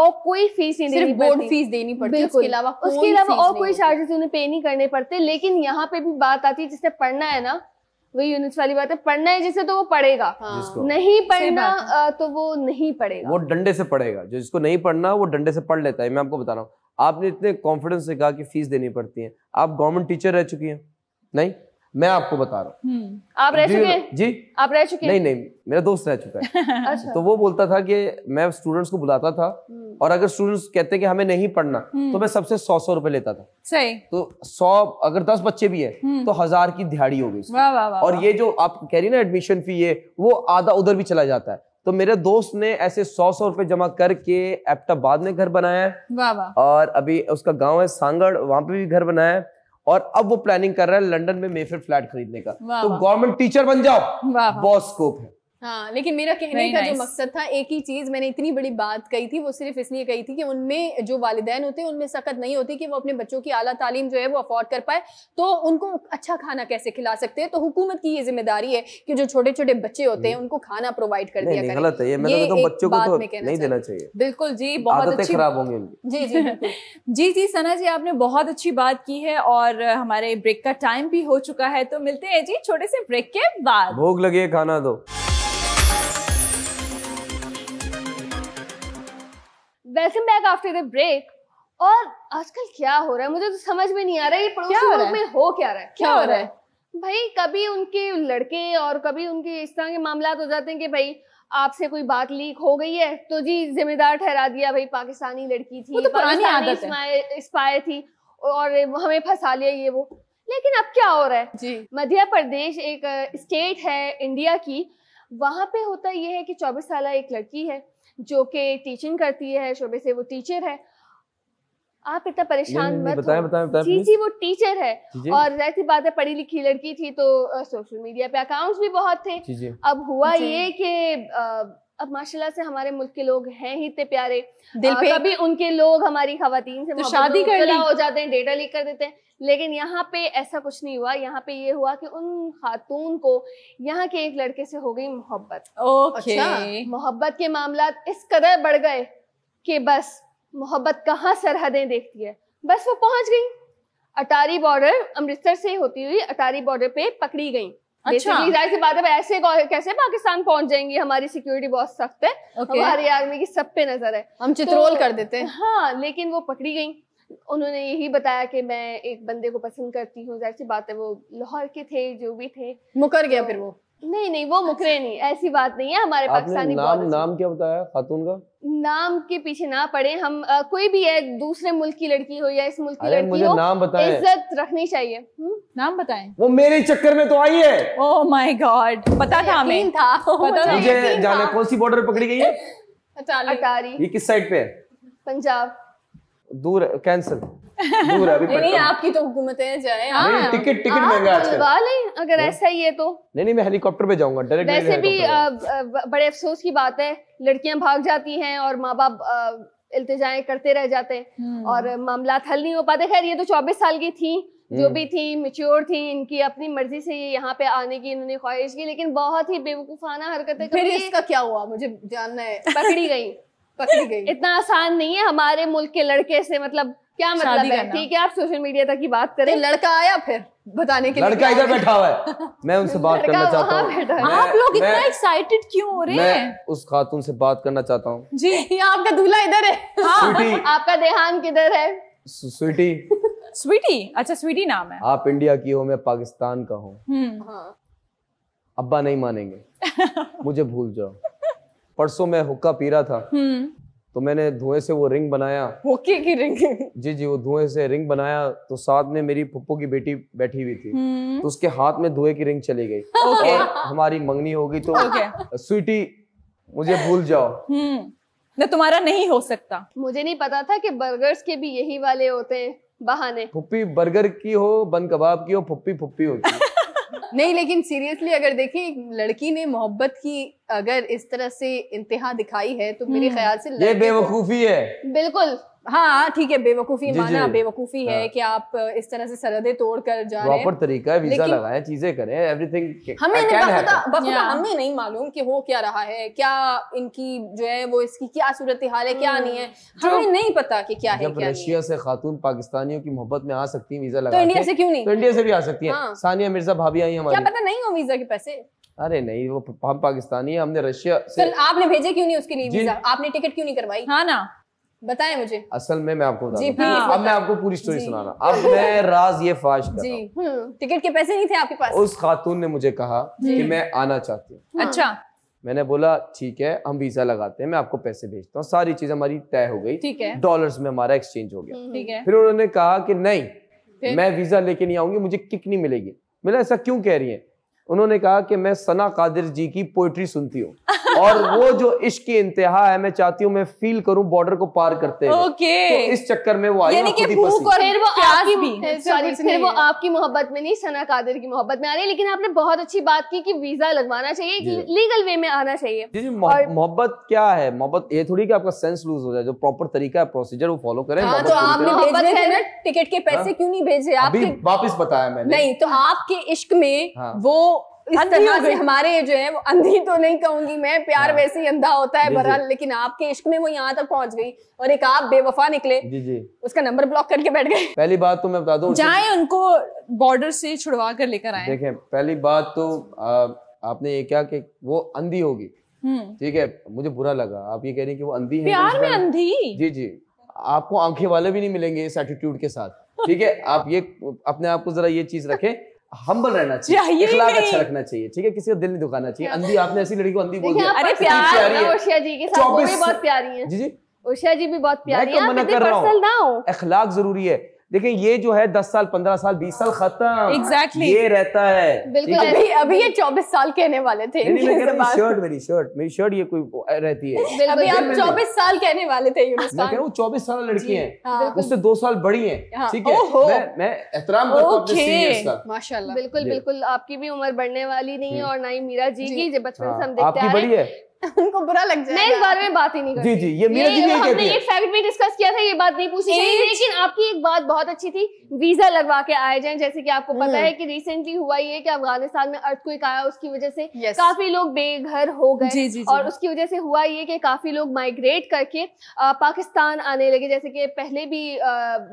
और कोई फीस नहीं देनी बोर्ड फीस देनी पड़ती है उसके अलावा उसके अलावा और कोई चार्जेस उन्हें पे नहीं करने पड़ते लेकिन यहाँ पे भी बात आती है जिसने पढ़ना है ना वही यूनिट्स वाली बात है पढ़ना है जिसे तो वो पढ़ेगा हाँ। नहीं पढ़ना तो वो नहीं पढ़ेगा वो डंडे से पढ़ेगा जो जिसको नहीं पढ़ना वो डंडे से पढ़ लेता है मैं आपको बता रहा हूँ आपने इतने कॉन्फिडेंस से कहा कि फीस देनी पड़ती है आप गवर्नमेंट टीचर रह चुकी हैं नहीं मैं आपको बता रहा हूँ हम्म, आप रह चुके जी आप रह चुके नहीं नहीं मेरा दोस्त रह चुका है अच्छा। तो वो बोलता था कि मैं स्टूडेंट्स को बुलाता था हम्म। और अगर स्टूडेंट्स कहते कि हमें नहीं पढ़ना हम्म। तो मैं सबसे सौ सौ रुपए लेता था सही तो सौ अगर दस बच्चे भी है तो हजार की दिहाड़ी हो गई और ये जो आप कह रही ना एडमिशन फी ये वो आधा उधर भी चला जाता है तो मेरे दोस्त ने ऐसे सौ सौ रुपए जमा करके एपटाबाद में घर बनाया है और अभी उसका गांव है सांगड़ वहां पे भी घर बनाया है और अब वो प्लानिंग कर रहा है लंदन में मेफिर फ्लैट खरीदने का तो गवर्नमेंट टीचर बन जाओ बहुत स्कोप है हाँ लेकिन मेरा कहने Very का nice. जो मकसद था एक ही चीज़ मैंने इतनी बड़ी बात कही थी वो सिर्फ इसलिए कही थी कि उनमें जो वालदेन होते हैं उनमें सख्त नहीं होती कि वो अपने बच्चों की अला तालीम जो है वो अफोर्ड कर पाए तो उनको अच्छा खाना कैसे खिला सकते हैं तो हुकूमत की ये जिम्मेदारी है कि जो छोटे छोटे बच्चे होते हैं हम्म। उनको खाना प्रोवाइड कर दिया गलत है ये मैं तो बच्चों को तो नहीं देना चाहिए बिल्कुल जी बहुत अच्छी खराब होंगे जी जी जी जी सना जी आपने बहुत अच्छी बात की है और हमारे ब्रेक का टाइम भी हो चुका है तो मिलते हैं जी छोटे से ब्रेक के बाद भूख लगी खाना दो welcome back after the break और आजकल क्या हो रहा है मुझे तो समझ में नहीं आ रहा है ये पड़ोसी लोग में हो क्या रहा है क्या हो रहा है भाई कभी उनके लड़के और कभी उनके इस तरह के मामला हो जाते हैं कि भाई आपसे कोई बात लीक हो गई है तो जी जिम्मेदार ठहरा दिया भाई पाकिस्तानी लड़की थी तो पुरानी आदत है स्पाई थी और हमें फंसा लिया ये वो लेकिन अब क्या हो रहा है जी मध्य प्रदेश एक स्टेट है इंडिया की वहां पे होता यह है कि चौबीस साल एक लड़की है जो कि टीचिंग करती है शोबे से वो टीचर है आप इतना परेशान मत बताएं, बताएं, बताएं, जी जी वो टीचर है और जैसी बात है पढ़ी लिखी लड़की थी तो सोशल मीडिया पे अकाउंट्स भी बहुत थे अब हुआ ये कि अब माशाल्लाह से हमारे मुल्क के लोग हैं ही इतने प्यारे दिल पे कभी उनके लोग हमारी खातन से तो शादी कर हो जाते हैं डेटा लीक कर देते हैं लेकिन यहाँ पे ऐसा कुछ नहीं हुआ यहाँ पे ये हुआ कि उन खातून को यहाँ के एक लड़के से हो गई मोहब्बत ओके अच्छा, मोहब्बत के मामला इस कदर बढ़ गए कि बस मोहब्बत कहाँ सरहदें देखती है बस वो पहुंच गई अटारी बॉर्डर अमृतसर से होती हुई अटारी बॉर्डर पे पकड़ी गई अच्छा जाहिर सी बात है ऐसे कैसे पाकिस्तान पहुंच जाएंगी हमारी सिक्योरिटी बहुत सख्त है okay. हमारी आर्मी की सब पे नजर है हम चित्रोल तो, कर देते हैं हाँ लेकिन वो पकड़ी गई उन्होंने यही बताया कि मैं एक बंदे को पसंद करती हूँ जैसी बात है वो लाहौर के थे जो भी थे मुकर गया तो, फिर वो नहीं नहीं वो मुकरे अच्छा। नहीं ऐसी बात नहीं है हमारे पाकिस्तानी नाम नाम क्या बताया खातून का नाम के पीछे ना पड़े हम आ, कोई भी है दूसरे मुल्क की लड़की हो या इस मुल्क की लड़की मुझे हो नाम बताएं इज्जत रखनी चाहिए हुँ? हम्म? नाम बताएं वो मेरे चक्कर में तो आई है ओह माय गॉड पता था हमें था पता मुझे जाने कौन सी बॉर्डर पकड़ी गई है अटारी ये किस साइड पे है पंजाब दूर कैंसिल दूर अभी नहीं, नहीं आपकी तो हुकूमतें जाए नहीं हाँ। टिकट टिकट हाँ, महंगा आजकल अगर ऐसा ही है तो नहीं नहीं मैं हेलीकॉप्टर पे जाऊंगा डायरेक्ट वैसे भी बड़े अफसोस की बात है लड़कियां भाग जाती हैं और माँ बाप इल्तजाएं करते रह जाते हैं हम्म। और मामला हल नहीं हो पाते खैर ये तो चौबीस साल की थी जो हम्म। भी थी मिच्योर थी इनकी अपनी मर्जी से ये यहाँ पे आने की इन्होंने ख्वाहिश की लेकिन बहुत ही बेवकूफाना हरकतें फिर इसका क्या हुआ मुझे जानना है पकड़ी गई पकड़ी गई इतना आसान नहीं है हमारे मुल्क के लड़के से मतलब क्या मतलब है ठीक है आप सोशल मीडिया तक की बात करें लड़का आया फिर बताने के लड़का इधर बैठा हुआ है मैं उनसे बात करना चाहता हूँ आप लोग इतना एक्साइटेड क्यों हो रहे हैं उस खातून से बात करना चाहता हूँ जी आपका दूल्हा इधर है हाँ। आपका देहांत किधर है स्वीटी स्वीटी अच्छा स्वीटी नाम है आप इंडिया की हो मैं पाकिस्तान का हूँ हम्म। हाँ। अब्बा नहीं मानेंगे मुझे भूल जाओ परसों मैं हुक्का पी रहा था हम्म। तो मैंने धुएं से वो रिंग बनाया होके की रिंग जी जी वो धुएं से रिंग बनाया तो साथ में मेरी पप्पू की बेटी बैठी हुई थी हम्म। तो उसके हाथ में धुएं की रिंग चली गई okay. और हमारी मंगनी होगी तो okay. स्वीटी मुझे भूल जाओ हम्म। ना तुम्हारा नहीं हो सकता मुझे नहीं पता था कि बर्गर्स के भी यही वाले होते हैं बहाने पुप्पी बर्गर की हो बन कबाब की हो पुप्पी पुप्पी होती नहीं लेकिन सीरियसली अगर देखिए लड़की ने मोहब्बत की अगर इस तरह से इंतहा दिखाई है तो मेरे हम्म। ख्याल से ये बेवकूफी है बिल्कुल हाँ ठीक है बेवकूफी जी माना जी। बेवकूफी हाँ। है कि आप इस तरह से सरहदें तोड़ कर जा रहे हैं प्रॉपर तरीका है वीजा लगाए चीजें करें एवरीथिंग हमें नहीं हमें नहीं मालूम कि हो क्या रहा है क्या इनकी जो है वो इसकी क्या सूरत हाल है क्या hmm। नहीं है हमें नहीं पता कि क्या है रशिया से खातून पाकिस्तानियों की मोहब्बत में आ सकती है वीजा तो लगा इंडिया से क्यों नहीं तो इंडिया से भी आ सकती है हाँ। सानिया मिर्जा भाभी आई हमारे पता नहीं हो वीजा के पैसे अरे नहीं वो हम पाकिस्तानी है हमने रशिया से तो आपने भेजे क्यों नहीं उसके लिए वीजा आपने टिकट क्यों नहीं करवाई हाँ ना बताएं मुझे असल में मैं आपको जी हाँ। अब मैं आपको पूरी स्टोरी सुनाना अब मैं राज ये फाश कर हम्म, टिकट के पैसे नहीं थे आपके पास उस खातून ने मुझे कहा कि मैं आना चाहती हूँ हाँ। अच्छा मैंने बोला ठीक है हम वीजा लगाते हैं मैं आपको पैसे भेजता हूँ सारी चीज हमारी तय हो गई ठीक है डॉलर्स में हमारा एक्सचेंज हो गया हम्म। ठीक है फिर उन्होंने कहा कि नहीं मैं वीजा लेके नहीं आऊंगी मुझे किक नहीं मिलेगी मैंने ऐसा क्यों कह रही है उन्होंने कहा कि मैं सना कादिर जी की पोइट्री सुनती हूँ और वो जो इश्क की इंतहा है मैं चाहती हूँ मैं फील करूँ बॉर्डर को पार करते हैं okay. तो इस चक्कर में वो आई यानी कि भूख और फिर वो आपकी सॉरी फिर वो आपकी मोहब्बत में नहीं सना कादिर की मोहब्बत में आ रही लेकिन आपने बहुत अच्छी बात की कि वीजा लगवाना चाहिए लीगल वे में आना चाहिए मोहब्बत क्या है मोहब्बत ये थोड़ी की आपका सेंस लूज हो जाए जो प्रॉपर तरीका है प्रोसीजर वो फॉलो करें हाँ, तो आपने टिकट के पैसे हाँ। क्यों नहीं भेजे आप वापिस बताया मैंने नहीं तो आपके इश्क में हाँ। वो इस तरह से हमारे जो है वो अंधी तो नहीं कहूंगी मैं प्यार हाँ। वैसे ही अंधा होता है बहरहाल लेकिन आपके इश्क में वो यहाँ तक पहुंच गई और एक आप बेवफा निकले जी जी उसका नंबर ब्लॉक करके बैठ गए पहली बात तो मैं बता दू जाए उनको बॉर्डर से छुड़वा कर लेकर आए देखे पहली बात तो आपने ये क्या कि वो अंधी होगी हम्म। ठीक है मुझे बुरा लगा आप ये कह रही हैं कि वो अंधी है प्यार में तो अंधी जी जी आपको आंखें वाले भी नहीं मिलेंगे इस एटीट्यूड के साथ ठीक है आप ये अपने आप को जरा ये चीज रखें हम्बल रहना चाहिए इखलाक अच्छा रखना चाहिए ठीक है किसी का दिल नहीं दुखाना चाहिए अंधी आपने ऐसी लड़की को अंधी बोल दिया अरे प्यार है जी के साथ वो भी बहुत प्यारी है जी जी ओशिया जी भी बहुत प्यारी है तो कर रहा हो अखलाक जरूरी है लेकिन ये जो है दस साल पंद्रह साल बीस साल खत्म exactly. ये रहता है बिल्कुल अभी अभी ये चौबीस साल कहने वाले थे नहीं, नहीं, मैं शर्ट मेरी शर्ट मेरी शर्ट ये कोई रहती है अभी आप चौबीस साल कहने वाले थे मैं चौबीस साल लड़की है हाँ। उससे दो साल बड़ी है हाँ, ठीक है मैं एहतराम माशाल्लाह बिल्कुल बिल्कुल आपकी भी उम्र बढ़ने वाली नहीं है और ना ही मीरा जी की जब बचपन से हाँ, हम देखते हैं उनको बुरा लग जाएगा मैं इस बारे में बात ही नहीं जी जी ये मेरा जी ये हमने ये फैक्ट भी डिस्कस किया था ये बात नहीं पूछी गई लेकिन आपकी एक बात बहुत अच्छी थी वीजा लगवा के आए जाएं जैसे कि आपको पता हम्म। है कि रिसेंटली हुआ ये कि अफगानिस्तान में अर्थ अर्थक्वेक आया उसकी वजह से काफी लोग बेघर हो गए जी, जी, जी. और उसकी वजह से हुआ ये कि काफी लोग माइग्रेट करके पाकिस्तान आने लगे जैसे कि पहले भी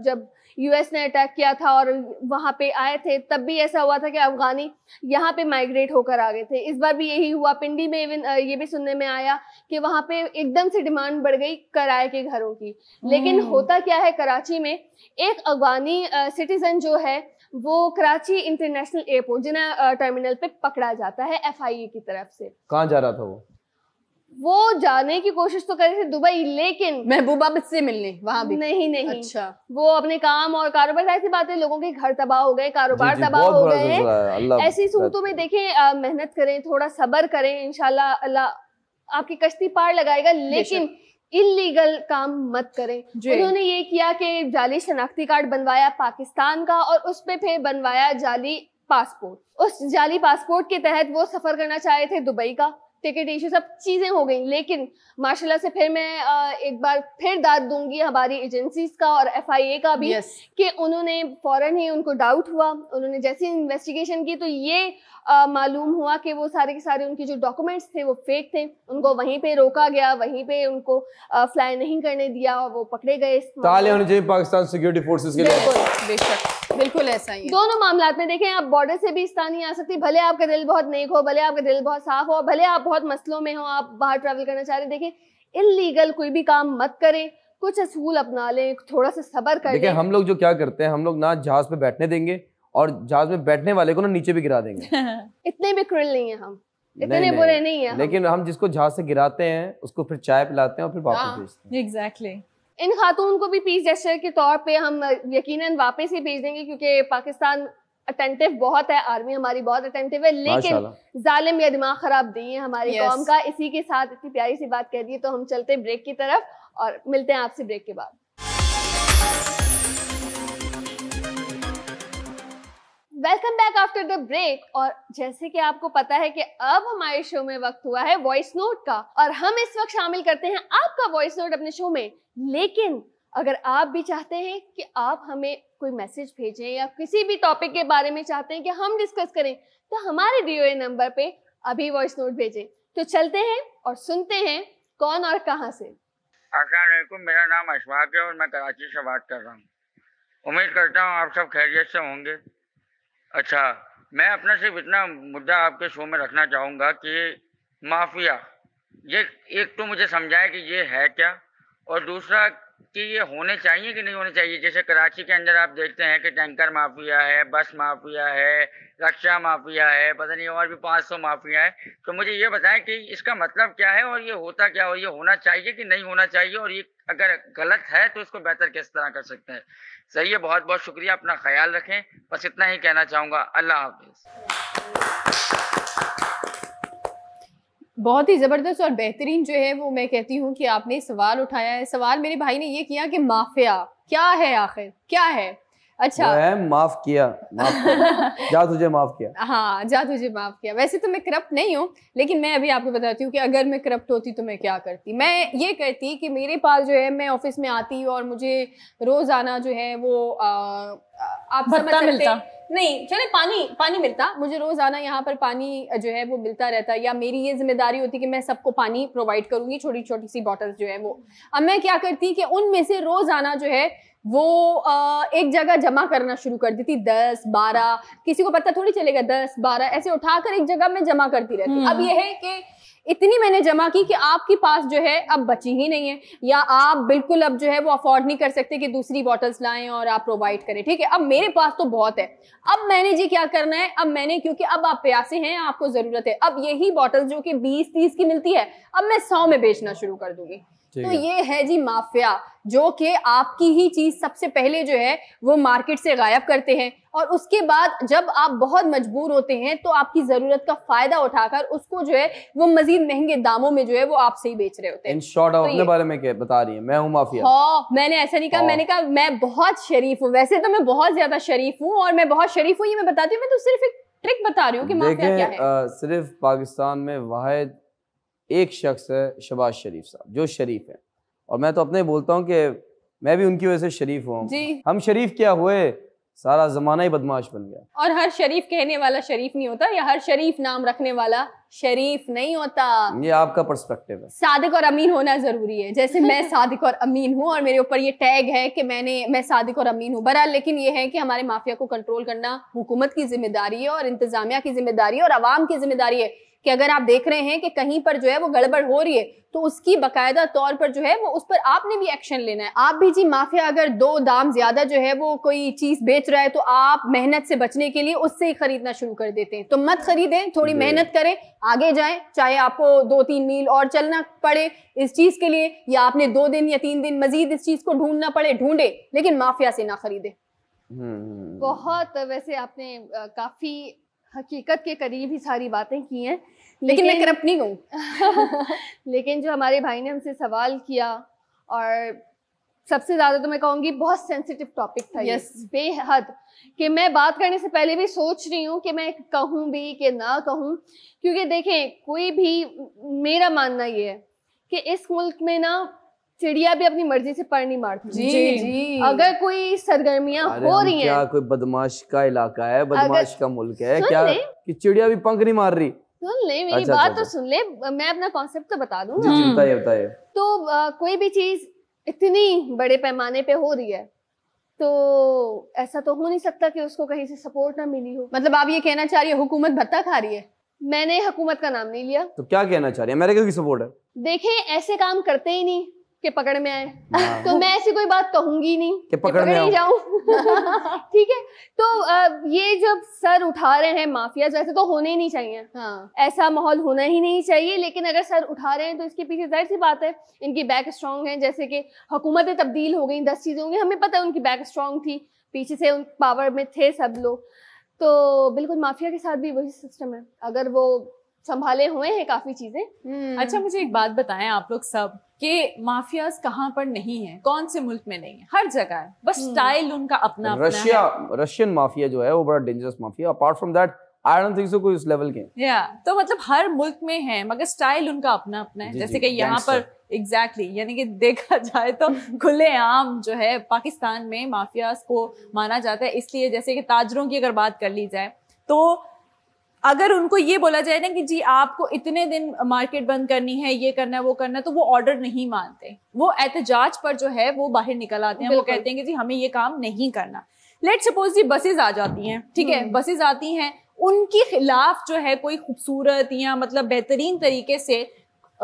जब यूएस ने अटैक किया था और वहाँ पे आए थे तब भी ऐसा हुआ था कि अफगानी यहाँ पे माइग्रेट होकर आ गए थे इस बार भी यही हुआ पिंडी में इवन ये भी सुनने में आया कि वहाँ पे एकदम से डिमांड बढ़ गई कराए के घरों की लेकिन हम्म। होता क्या है कराची में एक अफगानी सिटीजन जो है वो Karachi international airport Jinnah terminal पे पकड़ा जाता है एफआईए की तरफ से कहाँ जा रहा था वो वो जाने की कोशिश तो करे थे दुबई लेकिन महबूबा से मिलने वहां भी नहीं नहीं अच्छा वो अपने काम और कारोबार ऐसी बातें लोगों के घर तबाह हो गए कारोबार तबाह हो गए ऐसी सूरतों में देखें मेहनत करें थोड़ा सबर करें इनशाला अल्लाह आपकी कश्ती पार लगाएगा लेकिन इलीगल काम मत करें उन्होंने ये किया कि जाली शनाख्ती कार्ड बनवाया पाकिस्तान का और उस पर फिर बनवाया जाली पासपोर्ट उस जाली पासपोर्ट के तहत वो सफर करना चाहे थे दुबई का टिकट इशू सब चीज़ें हो गई लेकिन माशाल्लाह से फिर मैं एक बार फिर दाद दूंगी हमारी एजेंसीज का और एफआईए का भी yes. कि उन्होंने फ़ौरन ही उनको डाउट हुआ उन्होंने जैसे इन्वेस्टिगेशन की तो ये मालूम हुआ कि वो सारे के सारे उनके जो डॉक्यूमेंट्स थे वो फेक थे उनको वहीं पे रोका गया वहीं पे उनको फ्लाई नहीं करने दिया और वो पकड़े गए पाकिस्तान सिक्योरिटी फोर्सेज के लिए बेशक बिल्कुल ऐसा ही है। दोनों मामला में देखें आप बॉर्डर से भी इस्ता नहीं आ सकती भले आपका दिल बहुत नेक हो भले आपका दिल बहुत साफ हो भले आप बहुत मसलों में हो आप बाहर ट्रेवल करना चाह रहे हैं देखें इलीगल कोई भी काम मत करें कुछ असूल अपना लें थोड़ा सा सबर कर देखिए हम लोग जो क्या करते हैं हम लोग ना जहाज पे बैठने देंगे और जहाज में बैठने वाले को ना नीचे भी गिरा देंगे इतने भी क्रिल नहीं है हम इतने नहीं, बुरे नहीं है लेकिन हम जिसको जहाज से गिराते हैं उसको फिर चाय पिलाते हैं और फिर वापस हाँ, भेजते हैं एग्जैक्टली इन खातून को भी पीस जेस्टर के तौर पे हम यकीनन वापस ही भेज देंगे क्योंकि पाकिस्तान अटेंटिव बहुत है आर्मी हमारी बहुत अटेंटिव है लेकिन जालिम या दिमाग खराब दी है हमारी कौम का इसी के साथ इतनी प्यारी सी बात कह दी तो हम चलते ब्रेक की तरफ और मिलते हैं आपसे ब्रेक के बाद welcome back after the break और जैसे कि आपको पता है कि अब हमारे शो में वक्त हुआ है वॉइस नोट का और हम इस वक्त शामिल करते हैं आपका वॉइस नोट अपने शो में लेकिन अगर आप भी चाहते हैं कि आप हमें कोई मैसेज भेजें या किसी भी टॉपिक के बारे में चाहते हैं कि हम डिस्कस करें तो हमारे दिए नंबर पे अभी वॉइस नोट भेजें तो चलते हैं और सुनते हैं कौन और कहाँ से असलम मेरा नाम अशफाक है और मैं कराची से बात कर रहा हूँ उम्मीद करता हूँ आप सब खैरियत से होंगे अच्छा मैं अपना सिर्फ इतना मुद्दा आपके शो में रखना चाहूँगा कि माफिया ये एक तो मुझे समझाए कि ये है क्या और दूसरा कि ये होने चाहिए कि नहीं होने चाहिए जैसे कराची के अंदर आप देखते हैं कि टैंकर माफिया है बस माफिया है रक्षा माफिया है पता नहीं और भी पाँच सौ माफिया है तो मुझे ये बताएं कि इसका मतलब क्या है और ये होता क्या और ये होना चाहिए कि नहीं होना चाहिए और ये अगर गलत है तो इसको बेहतर किस तरह कर सकते हैं सही है बहुत बहुत शुक्रिया अपना ख्याल रखें बस इतना ही कहना चाहूँगा अल्लाह हाफिज़ बहुत ही ज़बरदस्त और बेहतरीन जो है वो मैं कहती हूँ कि आपने सवाल उठाया है सवाल मेरे भाई ने ये किया कि माफिया क्या है आखिर क्या है अच्छा है माफ किया माफ किया जा तुझे माफ किया हाँ जा तुझे माफ किया वैसे तो मैं करप्ट नहीं हूँ लेकिन मैं अभी आपको बताती हूँ कि अगर मैं करप्ट होती तो मैं क्या करती मैं ये करती कि मेरे पास जो है मैं ऑफिस में आती और मुझे रोजाना जो है वो आ, आप समझ मिलता नहीं चले पानी पानी मिलता मुझे रोज आना यहाँ पर पानी जो है वो मिलता रहता या मेरी ये जिम्मेदारी होती कि मैं सबको पानी प्रोवाइड करूंगी छोटी छोटी सी बॉटल्स जो है वो अब मैं क्या करती कि उनमें से रोज आना जो है वो एक जगह जमा करना शुरू कर देती दस बारह किसी को पता थोड़ी चलेगा दस बारह ऐसे उठाकर एक जगह में जमा करती रहती अब हम्म। यह है कि इतनी मैंने जमा की कि आपके पास जो है अब बची ही नहीं है या आप बिल्कुल अब जो है वो अफोर्ड नहीं कर सकते कि दूसरी बॉटल्स लाएं और आप प्रोवाइड करें ठीक है अब मेरे पास तो बहुत है अब मैंने जी क्या करना है अब मैंने क्योंकि अब आप प्यासे हैं आपको जरूरत है अब यही बॉटल्स जो कि बीस तीस की मिलती है अब मैं सौ में बेचना शुरू कर दूंगी तो ये है जी माफिया जो कि आपकी ही चीज सबसे पहले जो है वो मार्केट से गायब करते हैं और उसके बाद जब आप बहुत मजबूर होते हैं तो आपकी जरूरत का फायदा उठाकर उसको जो है वो मजीद महंगे दामों में जो है वो आपसे ही बेच रहे होते हैं इन शॉर्ट तो अपने बारे में क्या बता रही है मैं हूँ माफिया हाँ मैंने ऐसा नहीं कहा हाँ। मैंने कहा मैं बहुत शरीफ हूँ वैसे तो मैं बहुत ज्यादा शरीफ हूँ और मैं बहुत शरीफ हूँ ये मैं बताती हूँ मैं तो सिर्फ एक ट्रिक बता रही हूँ कि माफिया क्या है सिर्फ पाकिस्तान में वाहिद एक शख्स है शबाज शरीफ साहब जो शरीफ है और मैं तो अपने बोलता हूँ कि मैं भी उनकी वजह से शरीफ हूँ हम शरीफ क्या हुए सारा जमाना ही बदमाश बन गया और हर शरीफ कहने वाला शरीफ नहीं होता या हर शरीफ नाम रखने वाला शरीफ नहीं होता ये आपका पर्सपेक्टिव है सादिक और अमीन होना जरूरी है जैसे मैं सादिक और अमीन हूँ और मेरे ऊपर ये टैग है कि मैंने मैं सादिक और अमीन हूँ बरा लेकिन ये है कि हमारे माफिया को कंट्रोल करना हुकूमत की जिम्मेदारी है और इंतजामिया की जिम्मेदारी है और आवाम की जिम्मेदारी है कि अगर आप देख रहे हैं कि कहीं पर जो है वो गड़बड़ हो रही है तो उसकी बकायदा तौर पर जो है वो उस पर आपने भी एक्शन लेना है आप भी जी माफिया अगर दो दाम ज्यादा जो है वो कोई चीज बेच रहा है तो आप मेहनत से बचने के लिए उससे ही खरीदना शुरू कर देते हैं तो मत खरीदें थोड़ी मेहनत करें आगे जाएं चाहे आपको दो तीन मील और चलना पड़े इस चीज के लिए या आपने दो दिन या तीन दिन मजीद इस चीज को ढूंढना पड़े ढूंढे लेकिन माफिया से ना खरीदे हम्म। बहुत वैसे आपने काफी हकीकत के करीब ही सारी बातें की हैं लेकिन मैं नहीं हूँ लेकिन जो हमारे भाई ने हमसे सवाल किया और सबसे ज़्यादा तो मैं कहूँगी बहुत सेंसिटिव टॉपिक था yes. बेहद कि मैं बात करने से पहले भी सोच रही हूँ कि मैं कहूँ भी कि ना कहूँ क्योंकि देखें कोई भी मेरा मानना ये है कि इस मुल्क में ना चिड़िया भी अपनी मर्जी से पर नहीं मारती जी, जी, जी। अगर कोई सरगर्मियां हो रही हैं कोई बदमाश का इलाका है बदमाश का मुल्क है क्या कि चिड़िया भी पंख नहीं मार रही सुन ले मेरी अच्छा, बात अच्छा, तो अच्छा। सुन ले मैं अपना कॉन्सेप्ट तो बता दूं हम्म। बताइए बताइए तो आ, कोई भी चीज इतनी बड़े पैमाने पे हो रही है तो ऐसा तो हो नहीं सकता कि उसको कहीं से सपोर्ट ना मिली हो मतलब आप ये कहना चाह रही है हुकूमत भत्ता खा रही है मैंने हुकूमत का नाम नहीं लिया तो क्या कहना चाह रही है अमेरिका की सपोर्ट है देखे ऐसे काम करते ही नहीं के पकड़ में आए हाँ, तो मैं ऐसी कोई बात कहूंगी नहीं के पकड़, में जाऊं ठीक है तो ये जब सर उठा रहे हैं माफिया जैसे तो होने ही नहीं चाहिए हाँ। ऐसा माहौल होना ही नहीं चाहिए लेकिन अगर सर उठा रहे हैं तो इसके पीछे जाहिर सी बात है इनकी बैक स्ट्रांग है जैसे कि हुकूमतें तब्दील हो गई दस चीजें होंगी हमें पता है उनकी बैक स्ट्रांग थी पीछे से उन पावर में थे सब लोग तो बिल्कुल माफिया के साथ भी वही सिस्टम है अगर वो संभाले हुए हैं काफी चीजें हम्म। अच्छा मुझे एक बात बताएं आप लोग सब कि माफियाज कहाँ पर नहीं है कौन से मुल्क में नहीं है हर जगह है बस हम्म। स्टाइल उनका अपना रशिया रशियन माफिया जो है वो बड़ा dangerous mafia apart from that I don't think so कोई उस लेवल के या तो मतलब हर मुल्क में है मगर स्टाइल उनका अपना अपना है जैसे कि यहाँ पर एग्जैक्टली exactly, यानी कि देखा जाए तो खुलेआम जो है पाकिस्तान में माफियाज को माना जाता है इसलिए जैसे कि ताजरों की अगर बात कर ली जाए तो अगर उनको ये बोला जाए ना कि जी आपको इतने दिन मार्केट बंद करनी है ये करना है वो करना है तो वो ऑर्डर नहीं मानते वो एहतजाज पर जो है वो बाहर निकल आते हैं वो कहते हैं कि जी हमें ये काम नहीं करना लेट सपोज जी बसेज आ जाती हैं ठीक है हम्म। बसेज आती हैं उनके खिलाफ जो है कोई खूबसूरत या मतलब बेहतरीन तरीके से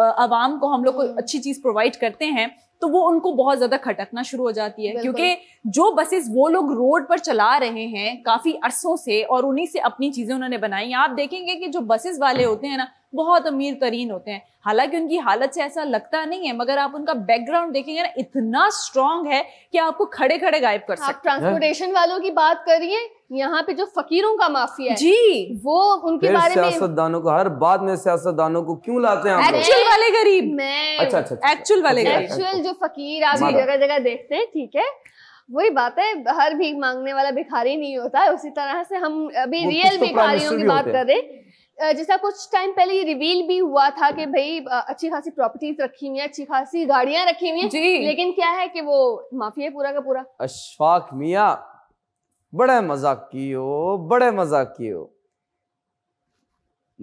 आवाम को हम लोग कोई हम्म। अच्छी चीज़ प्रोवाइड करते हैं तो वो उनको बहुत ज्यादा खटकना शुरू हो जाती है क्योंकि जो बसेस वो लोग रोड पर चला रहे हैं काफी अरसों से और उन्हीं से अपनी चीजें उन्होंने बनाई आप देखेंगे कि जो बसेस वाले होते हैं ना बहुत अमीर तरीन होते हैं हालांकि उनकी हालत से ऐसा लगता नहीं है मगर आप उनका बैकग्राउंड देखेंगे ना इतना स्ट्रांग है कि आपको खड़े खड़े गायब कर हाँ, सकते आप ट्रांसपोर्टेशन वालों की बात करिए यहाँ पे जो फकीरों का माफिया है जी वो उनके बारे में सियासतदानों को हर बात में सियासतदानों को क्यों लाते हैं एक्चुअल वाले गरीब मैं अच्छा अच्छा एक्चुअल अच्छा। वाले एक्चुअल जो फकीर आप जगह जगह देखते हैं ठीक है वही बात है हर भीख मांगने वाला भिखारी नहीं होता उसी तरह से हम अभी रियल तो भिखारियों की बात कर रहे हैं जैसा कुछ टाइम पहले ये रिवील भी हुआ था कि भाई अच्छी खासी प्रॉपर्टीज रखी हुई है अच्छी खासी गाड़ियां रखी हुई है लेकिन क्या है कि वो माफिया पूरा का पूरा अशफाक मिया बड़े मजाक की हो बड़े मजाक की हो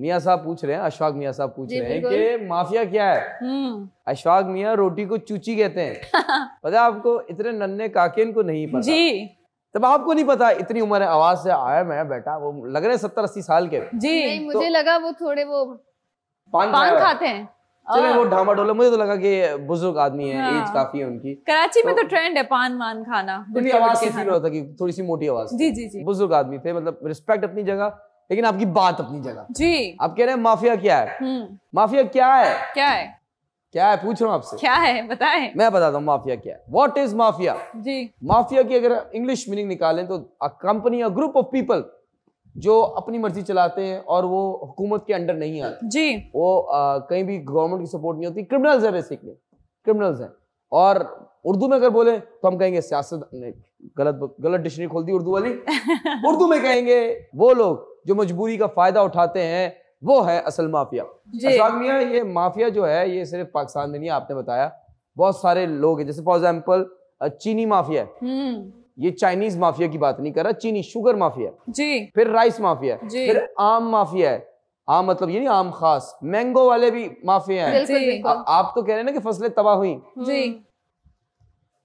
मियाँ साहब पूछ रहे हैं अशफाक मियाँ साहब पूछ रहे हैं कि माफिया क्या है हम्म। अशफाक मियाँ रोटी को चूची कहते हैं पता है आपको इतने नन्हे काके इनको नहीं पता जी तब आपको नहीं पता इतनी उम्र है आवाज से आया मैं बेटा वो लग रहे सत्तर अस्सी साल के जी नहीं, तो मुझे तो, लगा वो थोड़े वो पान, पान खाते हैं चले वो ढामा डोला मुझे तो लगा कि बुजुर्ग आदमी है हाँ। एज काफी है उनकी कराची तो, में तो ट्रेंड तो है पान मान खाना मेरी आवाज से फील होता कि थोड़ी सी मोटी आवाज जी जी जी बुजुर्ग आदमी थे मतलब रिस्पेक्ट अपनी जगह लेकिन आपकी बात अपनी जगह जी आप कह रहे हैं माफिया क्या है हम्म। माफिया क्या है क्या है क्या है पूछ रहा हूँ आपसे क्या है बताएं मैं बताता हूँ माफिया क्या है वॉट इज माफिया जी माफिया की अगर इंग्लिश मीनिंग निकालें तो कंपनी या ग्रुप ऑफ पीपल जो अपनी मर्जी चलाते हैं और वो हुकूमत के अंडर नहीं आते जी वो आ, कहीं भी गवर्नमेंट की सपोर्ट नहीं होती क्रिमिनल्स है बेसिकली क्रिमिनल्स हैं और उर्दू में अगर बोले तो हम कहेंगे सियासत गलत गलत डिक्शनरी खोल दी उर्दू वाली उर्दू में कहेंगे वो लोग जो मजबूरी का फायदा उठाते हैं वो है असल माफिया अशफाक अच्छा, मियाँ ये माफिया जो है ये सिर्फ पाकिस्तान में नहीं आपने बताया बहुत सारे लोग हैं जैसे फॉर एग्जाम्पल चीनी माफिया है हम्म। ये चाइनीज माफिया की बात नहीं कर रहा चीनी शुगर माफिया जी फिर राइस माफिया जी फिर आम माफिया है आम मतलब ये नहीं आम खास मैंगो वाले भी माफिया हैं आप तो कह रहे हैं ना कि फसलें तबाह हुई जी हम्म।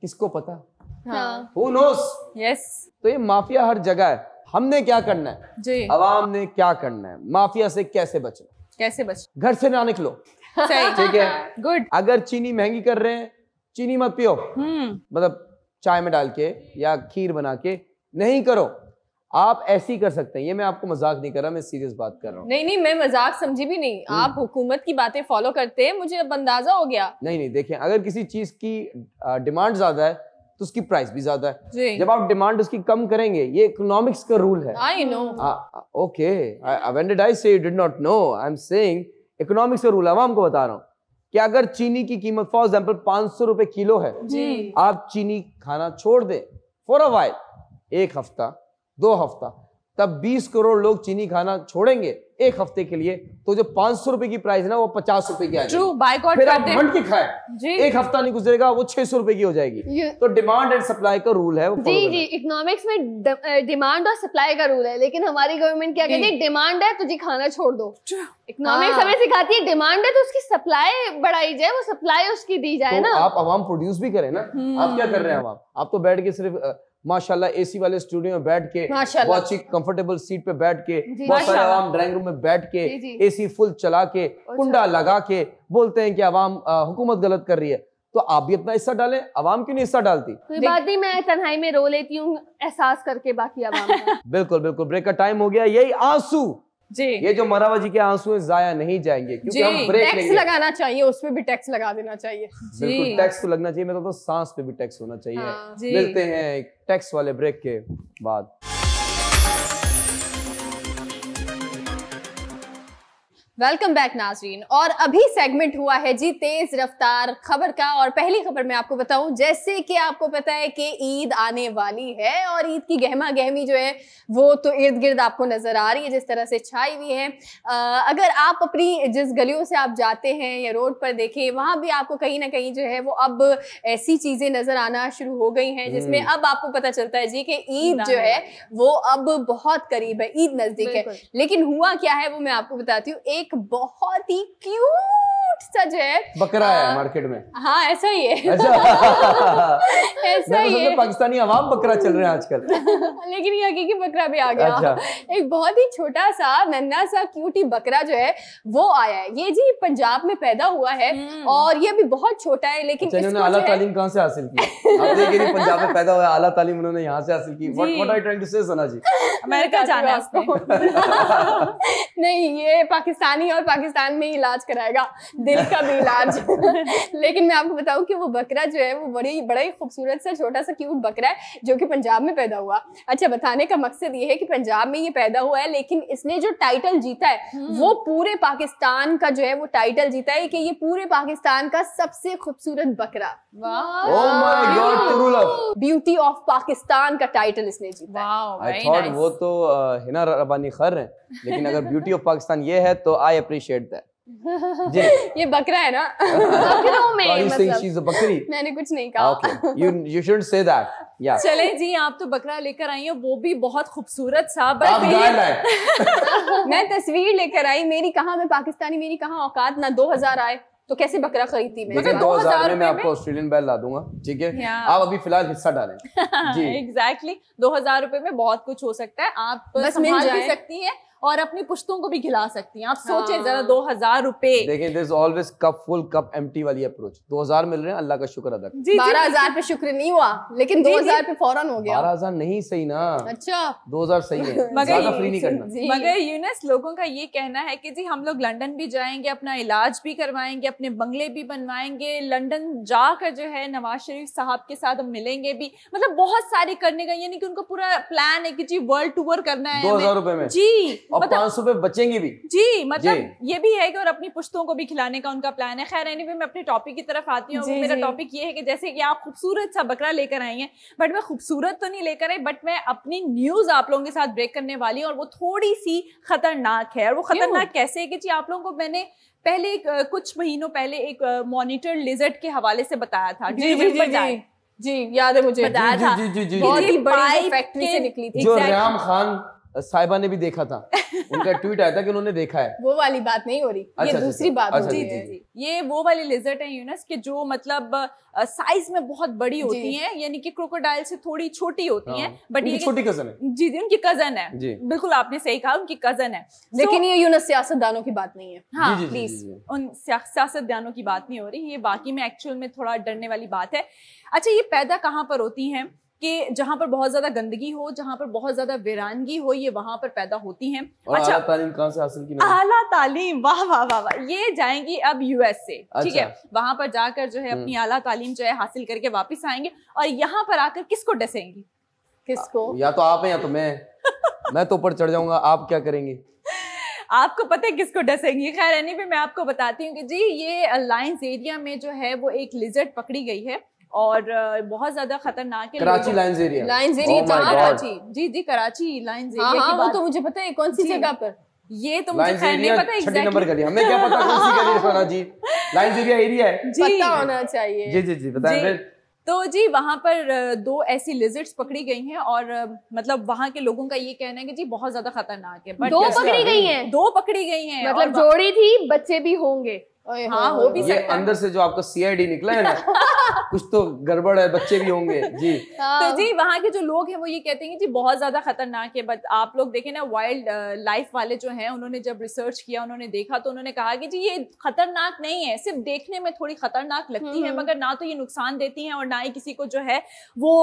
किसको पता हाँ। Who knows? Yes. तो ये माफिया हर जगह है हमने क्या करना है जी आवाम ने क्या करना है माफिया से कैसे बचना कैसे बच घर से ना निकलो ठीक है गुड अगर चीनी महंगी कर रहे हैं चीनी मत पियो हम्म। मतलब चाय में डाल के या खीर बना के नहीं करो आप ऐसी कर सकते हैं ये मैं आपको मजाक नहीं कर रहा मैं सीरियस बात कर रहा हूँ नहीं नहीं मैं मजाक समझी भी नहीं हम्म। आप हुकूमत की बातें फॉलो करते हैं मुझे अब अंदाजा हो गया नहीं नहीं देखें अगर किसी चीज की डिमांड ज्यादा है तो उसकी प्राइस भी ज्यादा है जब आप डिमांड उसकी कम करेंगे ये इकोनॉमिक्स का रूल है I know okay when did I say you did not know I am saying economics का रूल आवाम को बता रहा हूँ कि अगर चीनी की कीमत फॉर एग्जाम्पल पांच सौ रुपए किलो है जी। आप चीनी खाना छोड़ दें फॉर अ वाइल एक हफ्ता दो हफ्ता तब 20 करोड़ लोग चीनी खाना छोड़ेंगे एक हफ्ते के लिए तो जो पांच सौ रुपए की प्राइस है ना वो पचास रुपए की आएगी खाए एक हफ्ता नहीं गुजरेगा वो छह सौ रुपए की हो जाएगी तो डिमांड एंड सप्लाई का रूल है जी जी इकोनॉमिक्स में डिमांड और सप्लाई का रूल है लेकिन हमारी गवर्नमेंट क्या कहती है डिमांड है तो जी खाना छोड़ दो इकोनॉमिक्स हाँ। हमें सिखाती है डिमांड है तो उसकी सप्लाई बढ़ाई जाए वो सप्लाई उसकी दी जाए तो ना आप आवाम प्रोड्यूस भी करें ना आप हम्म। क्या कर रहे हैं आप तो बैठ के सिर्फ माशाल्लाह एसी वाले स्टूडियो में बैठ के बहुत अच्छी कंफर्टेबल सीट पे बैठ के बहुत सारे आवाम ड्राइंग रूम में बैठ के एसी फुल चला के कुंडा लगा के बोलते हैं कि आवाम हुकूमत गलत कर रही है तो आप भी अपना हिस्सा डालें आवाम क्यों नहीं हिस्सा डालती कोई बात नहीं मैं तन्हाई में रो लेती हूँ एहसास करके बाकी आवाम बिल्कुल बिल्कुल ब्रेक का टाइम हो गया यही आंसू जी ये जो मरावा जी के आंसू है जाया नहीं जाएंगे क्योंकि हम ब्रेक टैक्स लगाना चाहिए उस भी टैक्स लगा देना चाहिए बिल्कुल टैक्स तो लगना चाहिए मैं तो, तो सांस पे भी टैक्स होना चाहिए हाँ, मिलते हैं टैक्स वाले ब्रेक के बाद वेलकम बैक नाजरीन और अभी सेगमेंट हुआ है जी तेज रफ्तार खबर का और पहली खबर मैं आपको बताऊं जैसे कि आपको पता है कि ईद आने वाली है और ईद की गहमा गहमी जो है वो तो इर्द गिर्द आपको नजर आ रही है जिस तरह से छाई हुई है आ, अगर आप अपनी जिस गलियों से आप जाते हैं या रोड पर देखें वहाँ भी आपको कहीं ना कहीं जो है वो अब ऐसी चीजें नजर आना शुरू हो गई हैं जिसमें हम्म। अब आपको पता चलता है जी कि ईद जो है वो अब बहुत करीब है ईद नजदीक है लेकिन हुआ क्या है वो मैं आपको बताती हूँ एक एक बहुत ही क्यूट सा जो है बकरा आ, है मार्केट में हाँ ऐसा ही है अच्छा। ऐसा, ऐसा ही है पाकिस्तानी आवाम बकरा चल रहे हैं आजकल लेकिन ये हकीकी बकरा भी आ गया अच्छा। एक बहुत ही छोटा सा नन्ना सा क्यूटी बकरा जो है वो आया है ये जी पंजाब में पैदा हुआ है हम्म। और ये भी बहुत छोटा है लेकिन अच्छा, इन्होंने आला तालीम कहाँ से हासिल की पंजाब में पैदा हुआ आला तालीम उन्होंने यहाँ से हासिल की सना जी अमेरिका जाना है नहीं ये पाकिस्तानी और पाकिस्तान में इलाज कराएगा दिल का भी इलाज लेकिन मैं आपको बताऊं कि वो बकरा जो है वो बड़ी बड़ा ही खूबसूरत सा छोटा सा क्यूट बकरा है जो कि पंजाब में पैदा हुआ अच्छा बताने का मकसद ये है कि पंजाब में ये पैदा हुआ है लेकिन इसने जो टाइटल जीता है हम्म। वो पूरे पाकिस्तान का जो है वो टाइटल जीता है कि ये पूरे पाकिस्तान का सबसे खूबसूरत बकरा ब्यूटी ऑफ oh पाकिस्तान का टाइटल इसने जीता वो तो हिना रबानी खर है लेकिन अगर ब्यूटी ऑफ पाकिस्तान ये है तो आई अप्रिशिएट दैट ये बकरा है ना बकरों में मतलब मैंने कुछ नहीं कहा you you should say that या चले जी आप तो बकरा लेकर आई हो वो भी बहुत खूबसूरत सा बट मैं तस्वीर लेकर आई मेरी कहाँ मैं पाकिस्तानी मेरी कहाँ औकात ना 2000 आए तो कैसे बकरा खरीदती मैं देखिए 2000 में मैं आपको ऑस्ट्रेलियन बैल ला दूंगा ठीक है आप अभी फिलहाल हिस्सा डालें जी एग्जैक्टली 2000 रुपए में बहुत कुछ हो सकता है आप बस मिल सकती है और अपनी पुश्तों को भी खिला सकती हैं आप हाँ। सोचें जरा दो हजार रुपए देखिए this always cup full cup empty वाली अप्रोच दो हजार मिल रहे हैं अल्लाह का शुक्र अदा बारह हजार पे शुक्र नहीं हुआ लेकिन दो हजार पे फौरन हो गया बारह हजार नहीं सही ना अच्छा दो हजार सही है मगर फ्री नहीं करना मगर यूनस लोगों का ये कहना है की जी हम लोग लंडन भी जाएंगे अपना इलाज भी करवाएंगे अपने बंगले भी बनवाएंगे लंडन जाकर जो है नवाज शरीफ साहब के साथ हम मिलेंगे भी मतलब बहुत सारे करने का यानी कि उनको पूरा प्लान है कि जी वर्ल्ड टूर करना है दो हजार रुपए में जी और मतलब, पाँच सौ रुपए बचेंगी भी जी मतलब जी। ये भी है कि और अपनी पुश्तों को भी खिलाने का उनका प्लान है खैर एनी anyway, मैं अपने टॉपिक की तरफ आती हूँ मेरा टॉपिक ये है कि जैसे कि आप खूबसूरत सा बकरा लेकर आई हैं बट मैं खूबसूरत तो नहीं लेकर आई बट मैं अपनी न्यूज आप लोगों के साथ ब्रेक करने वाली हूँ और वो थोड़ी सी खतरनाक है और वो खतरनाक कैसे है कि जी आप लोगों को मैंने पहले कुछ महीनों पहले एक मॉनिटर लिजर्ट के हवाले से बताया था जी, जी याद है मुझे बताया था जी, जी, जी, जी, बहुत ही बड़ी फैक्ट्री से निकली थी जो राम खान साहिबा ने भी देखा था उनका ट्वीट आया था कि उन्होंने देखा है वो वाली बात नहीं हो रही अच्छा, ये अच्छा, दूसरी अच्छा। बात अच्छा, जी जी जी ये वो वाली लिजर्ट है यूनस के जो मतलब साइज में बहुत बड़ी होती हैं यानी कि क्रोकोडाइल से थोड़ी छोटी होती हैं बट हाँ। ये छोटी कजन है जी जी उनकी कजन है बिल्कुल आपने सही कहा उनकी कजन है लेकिन ये यूनस सियासतदानों की बात नहीं है हाँ प्लीज उन सियासतदानों की बात नहीं हो रही ये बाकी में एक्चुअल में थोड़ा डरने वाली बात है अच्छा ये पैदा कहाँ पर होती है कि जहाँ पर बहुत ज्यादा गंदगी हो जहाँ पर बहुत ज्यादा वीरानगी हो ये वहां पर पैदा होती हैं अच्छा तालीम से हासिल की आला तालीम वाह वाह वाह वाह ये जाएंगी अब यूएस से ठीक है अच्छा। वहां पर जाकर जो है हम्म। अपनी आला तालीम जो है हासिल करके वापस आएंगे और यहाँ पर आकर किसको डसेंगी किसको या तो आप या तो मैं मैं तो ऊपर चढ़ जाऊंगा आप क्या करेंगे आपको पता है किसको डसेंगी खैर एनी भी मैं आपको बताती हूँ कि जी ये लाइन्स एरिया में जो है वो एक लिजर्ट पकड़ी गई है और बहुत ज्यादा खतरनाक है Karachi lines area lines area जहाँ कराची जी जी कराची लाइन एरिया हाँ, हाँ तो मुझे पता है कौन सी जगह पर ये तो मुझे खैर नहीं पता एग्जैक्टली नंबर गली हमें क्या पता कौन सी गली है जी लाइंस एरिया एरिया है पता होना चाहिए जी जी जी बताएं फिर तो जी वहाँ पर दो ऐसी लिजर्ट्स पकड़ी गई हैं और मतलब वहाँ के लोगों का ये कहना है कि जी बहुत ज्यादा खतरनाक है बट दो पकड़ी गई हैं दो पकड़ी गई हैं मतलब जोड़ी थी बच्चे भी होंगे हाँ हो भी ये सकता अंदर से जो आपका डी निकला है ना कुछ तो गड़बड़ है बच्चे भी होंगे जी हाँ। तो जी वहाँ के जो लोग हैं वो ये कहते हैं जी बहुत ज्यादा खतरनाक है बट आप लोग देखें ना वाइल्ड लाइफ वाले जो हैं उन्होंने जब रिसर्च किया उन्होंने देखा तो उन्होंने कहा कि जी ये खतरनाक नहीं है सिर्फ देखने में थोड़ी खतरनाक लगती है हम्म। मगर ना तो ये नुकसान देती है और ना ही किसी को जो है वो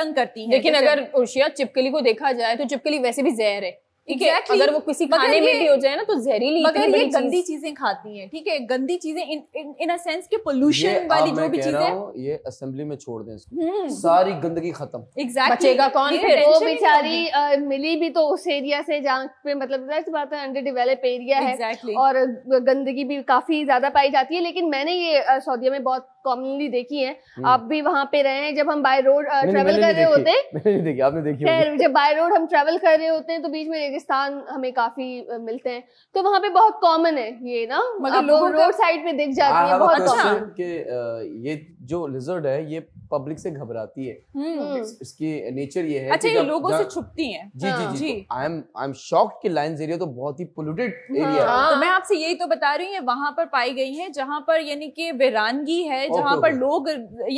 तंग करती है लेकिन अगर उर्शिया चिपकली को देखा जाए तो चिपकली वैसे भी जहर है exactly. अगर वो किसी खाने में भी हो जाए ना तो जहरीली मगर ये गंदी चीजें खाती हैं ठीक है गंदी चीजें इन इन अ सेंस के पोल्यूशन वाली जो भी चीजें ये असेंबली में छोड़ दें इसको हम्म। सारी गंदगी खत्म एग्जैक्टली बचेगा कौन फिर वो बेचारी मिली भी तो उस एरिया से जहाँ पे मतलब बात है अंडर डेवलप एरिया है और गंदगी भी काफी ज्यादा पाई जाती है लेकिन मैंने ये सऊदीया में बहुत कॉमनली देखी है हम्म। आप भी वहाँ पे रहे हैं जब हम बाय रोड ट्रेवल कर रहे होते हैं जब बाय रोड हम ट्रेवल कर रहे होते हैं तो बीच में रेगिस्तान हमें काफी uh, मिलते हैं तो वहाँ पे बहुत कॉमन है ये ना मतलब रोड साइड पे दिख जाती हाँ, है हाँ, बहुत तो uh, ये जो लिजर्ड है ये पब्लिक से घबराती है हम्म। इसकी नेचर ये है अच्छा ये लोगों से छुपती हैं जी जी हाँ। जी I am I am shocked कि लायंस एरिया तो बहुत ही पोल्यूटेड एरिया हाँ। है तो मैं आपसे यही तो बता रही हूँ वहां पर पाई गई है जहाँ पर यानी कि वीरानगी है जहाँ पर लोग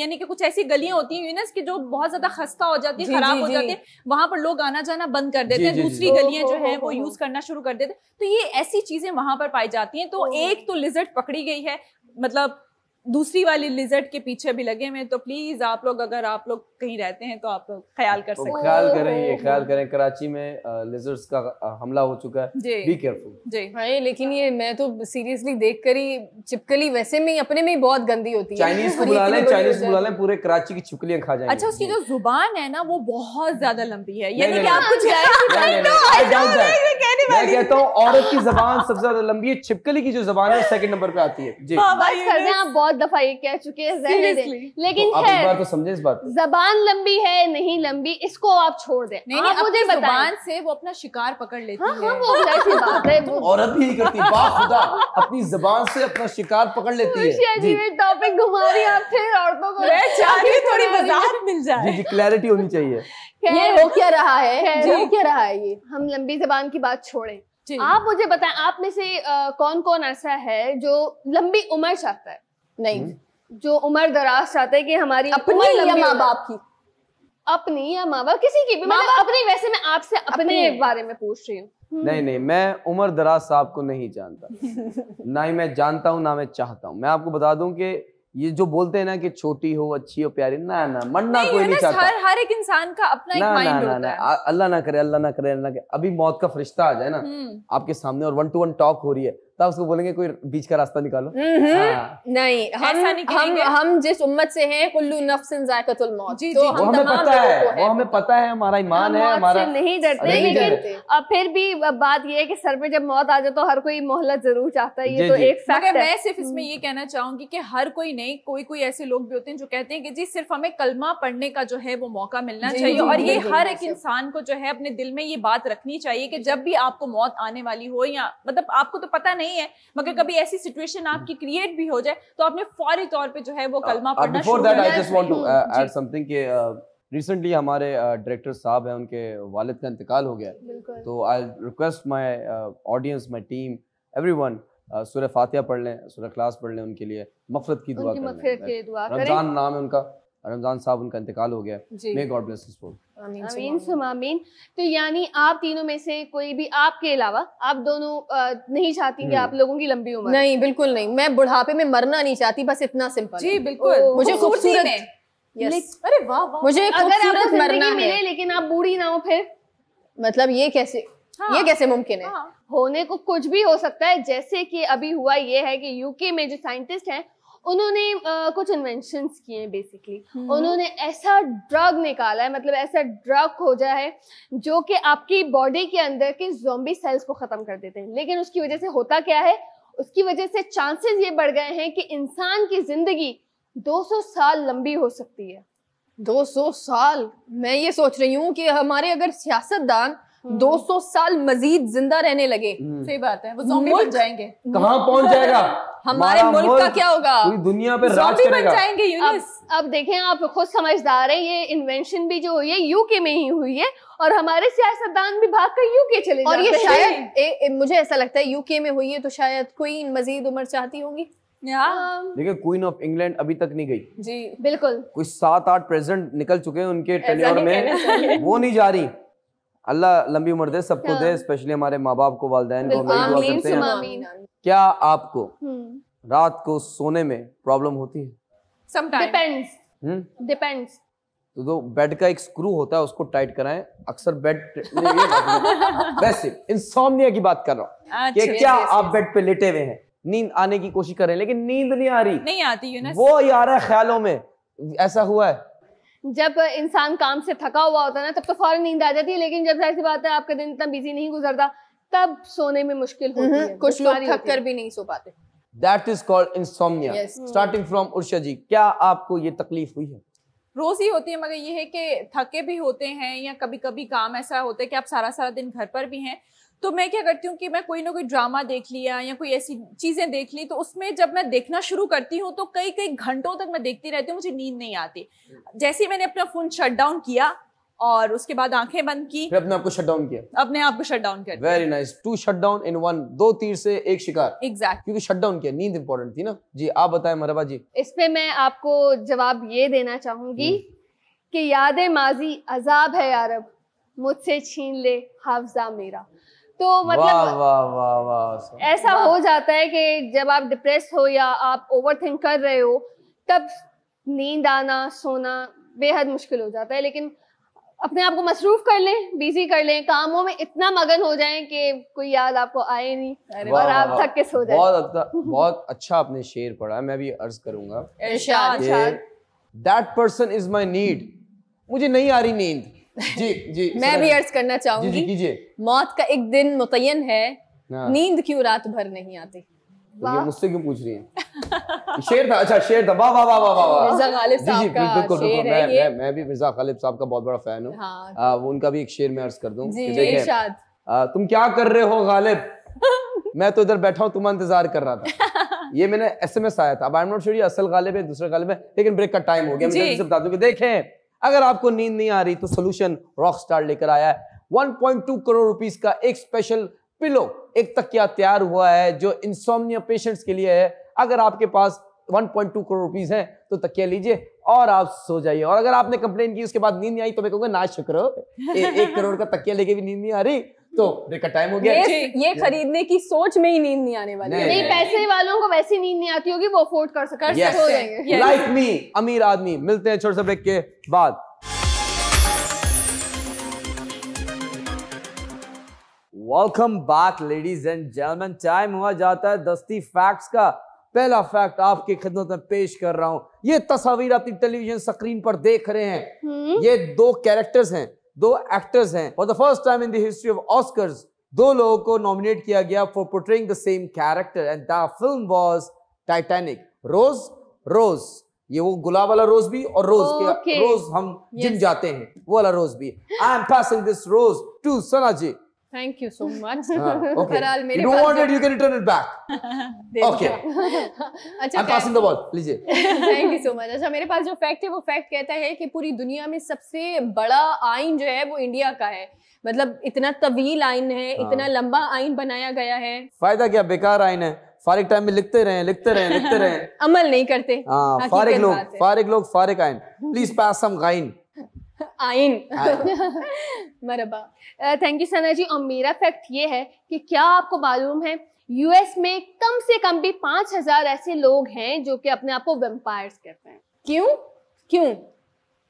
यानी कि कुछ ऐसी गलियां होती हैं यूनस की जो बहुत ज्यादा खस्ता हो जाती है खराब हो जाती है वहां पर लोग आना जाना बंद कर देते हैं दूसरी गलियां जो है वो यूज करना शुरू कर देते हैं तो ये ऐसी चीजें वहां पर पाई जाती हैं तो एक तो लिजर्ट पकड़ी गई है मतलब दूसरी वाली लिजर्ट के पीछे भी लगे हुए तो प्लीज आप लोग अगर आप लोग कहीं रहते हैं तो आप लोग ख्याल कर तो सकते हैं ख्याल करें ये ख्याल करें कराची में लिजर्ट्स का हमला हो चुका है जी बी केयरफुल जी हाँ लेकिन ये मैं तो सीरियसली देख कर ही चिपकली वैसे में अपने में ही बहुत गंदी होती है चाइनीज बुला लें पूरे कराची की छिपकलियां खा जाए अच्छा उसकी जो जुबान है ना वो बहुत ज्यादा लंबी है यानी कि आप कुछ तो मैं कहता हूँ औरत की जबान सबसे ज्यादा लंबी है छिपकली की जो जबान है सेकंड नंबर पे आती है जी हाँ, आप बहुत बहुत दफा ये कह चुके हैं लेकिन तो आप बार तो समझे इस बात जबान लंबी है नहीं लंबी इसको आप छोड़ दें नहीं, आप मुझे तो जबान से वो अपना शिकार पकड़ लेती हाँ, है हाँ, वो ऐसी बात है वो औरत भी नहीं करती खुदा अपनी जबान से अपना शिकार पकड़ लेती है जी ये टॉपिक घुमा रही आप फिर औरतों को मैं चाहती थोड़ी वजाहत मिल जाए जी क्लैरिटी होनी चाहिए ये हो क्या रहा है जी क्या रहा है ये हम लंबी जबान की बात छोड़ें आप मुझे बताएं आप में से आ, कौन कौन ऐसा है जो लंबी उम्र चाहता है नहीं हम्म। जो उम्र दराज चाहते हैं कि हमारी अपनी या माँ बाप की अपनी या माँ बाप किसी की भी मैं अपनी वैसे मैं आपसे अपने बारे में पूछ रही हूँ हम्म। नहीं नहीं मैं उमर दराज साहब को नहीं जानता ना ही मैं जानता हूँ ना मैं चाहता हूँ मैं आपको बता दूं कि ये जो बोलते हैं ना कि छोटी हो अच्छी हो प्यारी ना ना मरना कोई नहीं, नहीं चाहता हर हर एक इंसान का अपना ना, एक माइंड होता ना, है अल्लाह ना करे अल्लाह ना करे अल्लाह ना करे अभी मौत का फरिश्ता आ जाए ना हम्म। आपके सामने और वन टू वन टॉक हो रही है तब तो उसको बोलेंगे कोई बीच का रास्ता निकालो हाँ। नहीं हम हम हम जिस उम्मत से हैं कुल्लू नफ्सिन जायकतुल मौत जी, तो जी, हम हमें पता है वो हमें पता है हमारा ईमान है हमारा नहीं डरते लेकिन फिर भी बात यह है कि सर पे जब मौत आ जाए तो हर कोई मोहलत जरूर चाहता है ये तो एक फैक्ट मैं सिर्फ इसमें हम्म। ये कहना चाहूंगी कि हर कोई नहीं कोई कोई ऐसे लोग भी होते हैं जो कहते हैं कि जी सिर्फ हमें कलमा पढ़ने का जो है वो मौका मिलना चाहिए और ये हर एक इंसान को जो है अपने दिल में ये बात रखनी चाहिए कि जब भी आपको मौत आने वाली हो या मतलब आपको तो पता नहीं नहीं है मगर हम्म। कभी ऐसी सिचुएशन आपकी क्रिएट हम्म। भी हो जाए तो आपने फौरी तौर पे जो है वो कलमा uh, uh, पढ़ना रिसेंटली हम्म, uh, हमारे डायरेक्टर साहब हैं उनके वालिद का इंतकाल हो गया तो I request my audience my team everyone सूर्य फातिया पढ़ लें सूर्य क्लास पढ़ लें उनके लिए मफरत की दुआ करें रमजान नाम है उनका रमजान साहब उनका इंतकाल हो गया मे गॉड ब्लेस दिस आमीन आमीन आमीन तो यानी आप तीनों में से कोई भी आपके अलावा आप दोनों नहीं चाहती कि आप लोगों की लंबी उम्र नहीं बिल्कुल नहीं मैं बुढ़ापे में मरना नहीं चाहती बस इतना सिंपल जी बिल्कुल मुझे खूबसूरत अरे वाह वाह मुझे खूबसूरत मरना है मिले लेकिन आप बूढ़ी ना हो फिर मतलब ये कैसे हाँ, ये कैसे मुमकिन है हाँ। होने को कुछ भी हो सकता है जैसे कि अभी हुआ ये है कि यूके में जो साइंटिस्ट हैं उन्होंने आ, कुछ इन्वेंशन किए हैं बेसिकली हम्म। उन्होंने ऐसा ड्रग निकाला है मतलब ऐसा ड्रग खोजा है जो कि आपकी बॉडी के अंदर के जोम्बी सेल्स को ख़त्म कर देते हैं लेकिन उसकी वजह से होता क्या है उसकी वजह से चांसेस ये बढ़ गए हैं कि इंसान की ज़िंदगी 200 साल लंबी हो सकती है 200 साल मैं ये सोच रही हूँ कि हमारे अगर सियासतदान 200 हाँ। साल मजीद जिंदा रहने लगे हम्म। सही बात है वो ज़ॉम्बी बन जाएंगे कहाँ पहुंच जाएगा हमारे मुल्क, का क्या होगा पूरी दुनिया पे राज करेगा बन जाएंगे अब, अब देखें आप खुद समझदार हैं ये इन्वेंशन भी जो हुई है यूके में ही हुई है और हमारे सियासतदान भी भाग कर यूके चले और ये शायद ए, ए, मुझे ऐसा लगता है यूके में हुई है तो शायद कोई मजीद उम्र चाहती होंगी um, देखिए क्वीन ऑफ इंग्लैंड अभी तक नहीं गई जी बिल्कुल कुछ सात आठ प्रेजेंट निकल चुके हैं उनके टेल्योर में वो नहीं जा रही अल्लाह लंबी उम्र दे सबको दे स्पेशली हमारे माँ बाप को वालदेन को क्या आपको हम्म। रात को सोने में प्रॉब्लम होती है हम्म। तो जो बेड का एक स्क्रू होता है उसको टाइट कराएं अक्सर बेड वैसे इंसोमनिया की बात कर रहा हूँ अच्छा। कि क्या आप बेड पे लेटे हुए हैं नींद आने की कोशिश कर रहे हैं लेकिन नींद नहीं आ रही नहीं आती वो ही आ रहा है ख्यालों में ऐसा हुआ है जब इंसान काम से थका हुआ होता है ना तब तो फौरन नींद आ जाती है लेकिन जब जाहिर सी बात है आपका दिन इतना बिजी नहीं गुजरता तब सोने में मुश्किल होती हम्म, है कुछ लोग थक कर भी नहीं सो पाते is called insomnia. Yes. Hmm. Starting from उर्षा जी क्या आपको ये तकलीफ हुई है रोज ही होती है मगर ये है कि थके भी होते हैं या कभी कभी काम ऐसा होता है कि आप सारा सारा दिन घर पर भी हैं तो मैं क्या करती हूँ कि मैं कोई ना कोई ड्रामा देख लिया या कोई ऐसी चीज़ें देख ली तो उसमें जब मैं देखना शुरू करती हूँ तो कई कई घंटों तक मैं देखती रहती हूँ मुझे नींद नहीं आती हम्म। जैसे ही मैंने अपना फ़ोन शट डाउन किया और उसके बाद आंखें बंद की फिर अपने आप को शट डाउन किया अपने आप को शट डाउन कर very nice to shut down in one दो तीर से एक शिकार एग्जैक्ट exactly. क्योंकि शट डाउन किया नींद इंपॉर्टेंट थी ना जी आप बताएं मरबा जी इस पे मैं आपको जवाब ये देना चाहूंगी हम्म। कि याद माजी अजाब है यारब मुझसे छीन ले हाफजा मेरा तो मतलब वा, वा, वा, ऐसा हो जाता है कि जब आप डिप्रेस हो या आप ओवरथिंक कर रहे हो तब नींद आना सोना बेहद मुश्किल हो जाता है लेकिन अपने आप को मसरूफ कर लें बिजी कर लें कामों में इतना मगन हो जाए कि कोई याद आपको आए नहीं और आप थक के सो जाए बहुत अच्छा बहुत अच्छा आपने शेर पढ़ा मैं भी अर्ज करूंगा that person is my need मुझे नहीं आ रही नींद जी जी मैं भी अर्ज करना चाहूंगी मौत का एक दिन मुतयन है हाँ। नींद क्यों रात भर नहीं आती ये मुझसे क्यों पूछ रही है शेर था अच्छा शेर था वाह वाह वाह वाह वाह मिर्जा गालिब साहब का बिल्कुल बिल्कुल मैं, मैं मैं भी मिर्जा गालिब साहब का बहुत बड़ा फैन हूँ हाँ। वो उनका भी एक शेर में अर्ज कर दूँ देखिए तुम क्या कर रहे हो गालिब मैं तो इधर बैठा हूँ तुम इंतजार कर रहा था ये मैंने एसएमएस आया था अब आई एम नॉट श्योर ये असल गालिब है दूसरा गालिब है लेकिन ब्रेक का टाइम हो गया मैं जल्दी से बता दूं कि देखें अगर आपको नींद नहीं आ रही तो सोल्यूशन रॉक स्टार लेकर आया है 1.2 करोड़ रुपीस का एक स्पेशल पिलो एक तकिया तैयार हुआ है जो इंसोमिया पेशेंट्स के लिए है अगर आपके पास 1.2 करोड़ रुपीस हैं तो तकिया लीजिए और आप सो जाइए और अगर आपने कंप्लेन की उसके बाद नींद नहीं आई तो मैं कहूंगा ना शुक्र एक करोड़ का तकिया लेके भी नींद नहीं आ रही तो देखा टाइम हो गया ये, ये खरीदने की सोच में ही नींद नहीं आने वाली नहीं, नहीं, नहीं पैसे वालों को वैसी नींद नहीं आती होगी वो अफोर्ड कर सकते yes. हो जाएंगे लाइक मी अमीर आदमी मिलते हैं छोटे से ब्रेक के बाद welcome back ladies and gentleman time हुआ जाता है दस्ती फैक्ट्स का पहला फैक्ट आपकी खिदमत में पेश कर रहा हूं ये तस्वीर आप टेलीविजन स्क्रीन पर देख रहे हैं हम्म। ये दो कैरेक्टर्स हैं दो एक्टर्स हैं for the first time in the history of Oscars दो लोगों को नॉमिनेट किया गया for portraying the same character and the film was Titanic rose rose ये वो गुलाब वाला रोज भी और रोज okay. के रोज हम yes. जिम जाते हैं वो वाला रोज भी I am passing this rose to Sana ji Thank you so much. Uh, okay. Haral, you don't want it, you can return it back. okay. अच्छा I'm passing the ball. लीजिए. Thank you so much. अच्छा मेरे पास जो fact है वो fact कहता है कि पूरी दुनिया में सबसे बड़ा आइन जो है वो इंडिया का है मतलब इतना तवील आइन है हाँ. इतना लंबा आइन बनाया गया है फायदा क्या बेकार आइन है फारिक टाइम में लिखते रहे लिखते रहे लिखते रहे अमल नहीं करते हाँ फारिक लोग फारिक लोग फारिक आइन प्लीज पास सम गाइन आइन मरबा थैंक यू सना जी और मेरा फैक्ट ये है कि क्या आपको मालूम है यूएस में कम से कम भी पांच हजार ऐसे लोग हैं जो कि अपने आप को वेम्पायर्स कहते हैं क्यों क्यों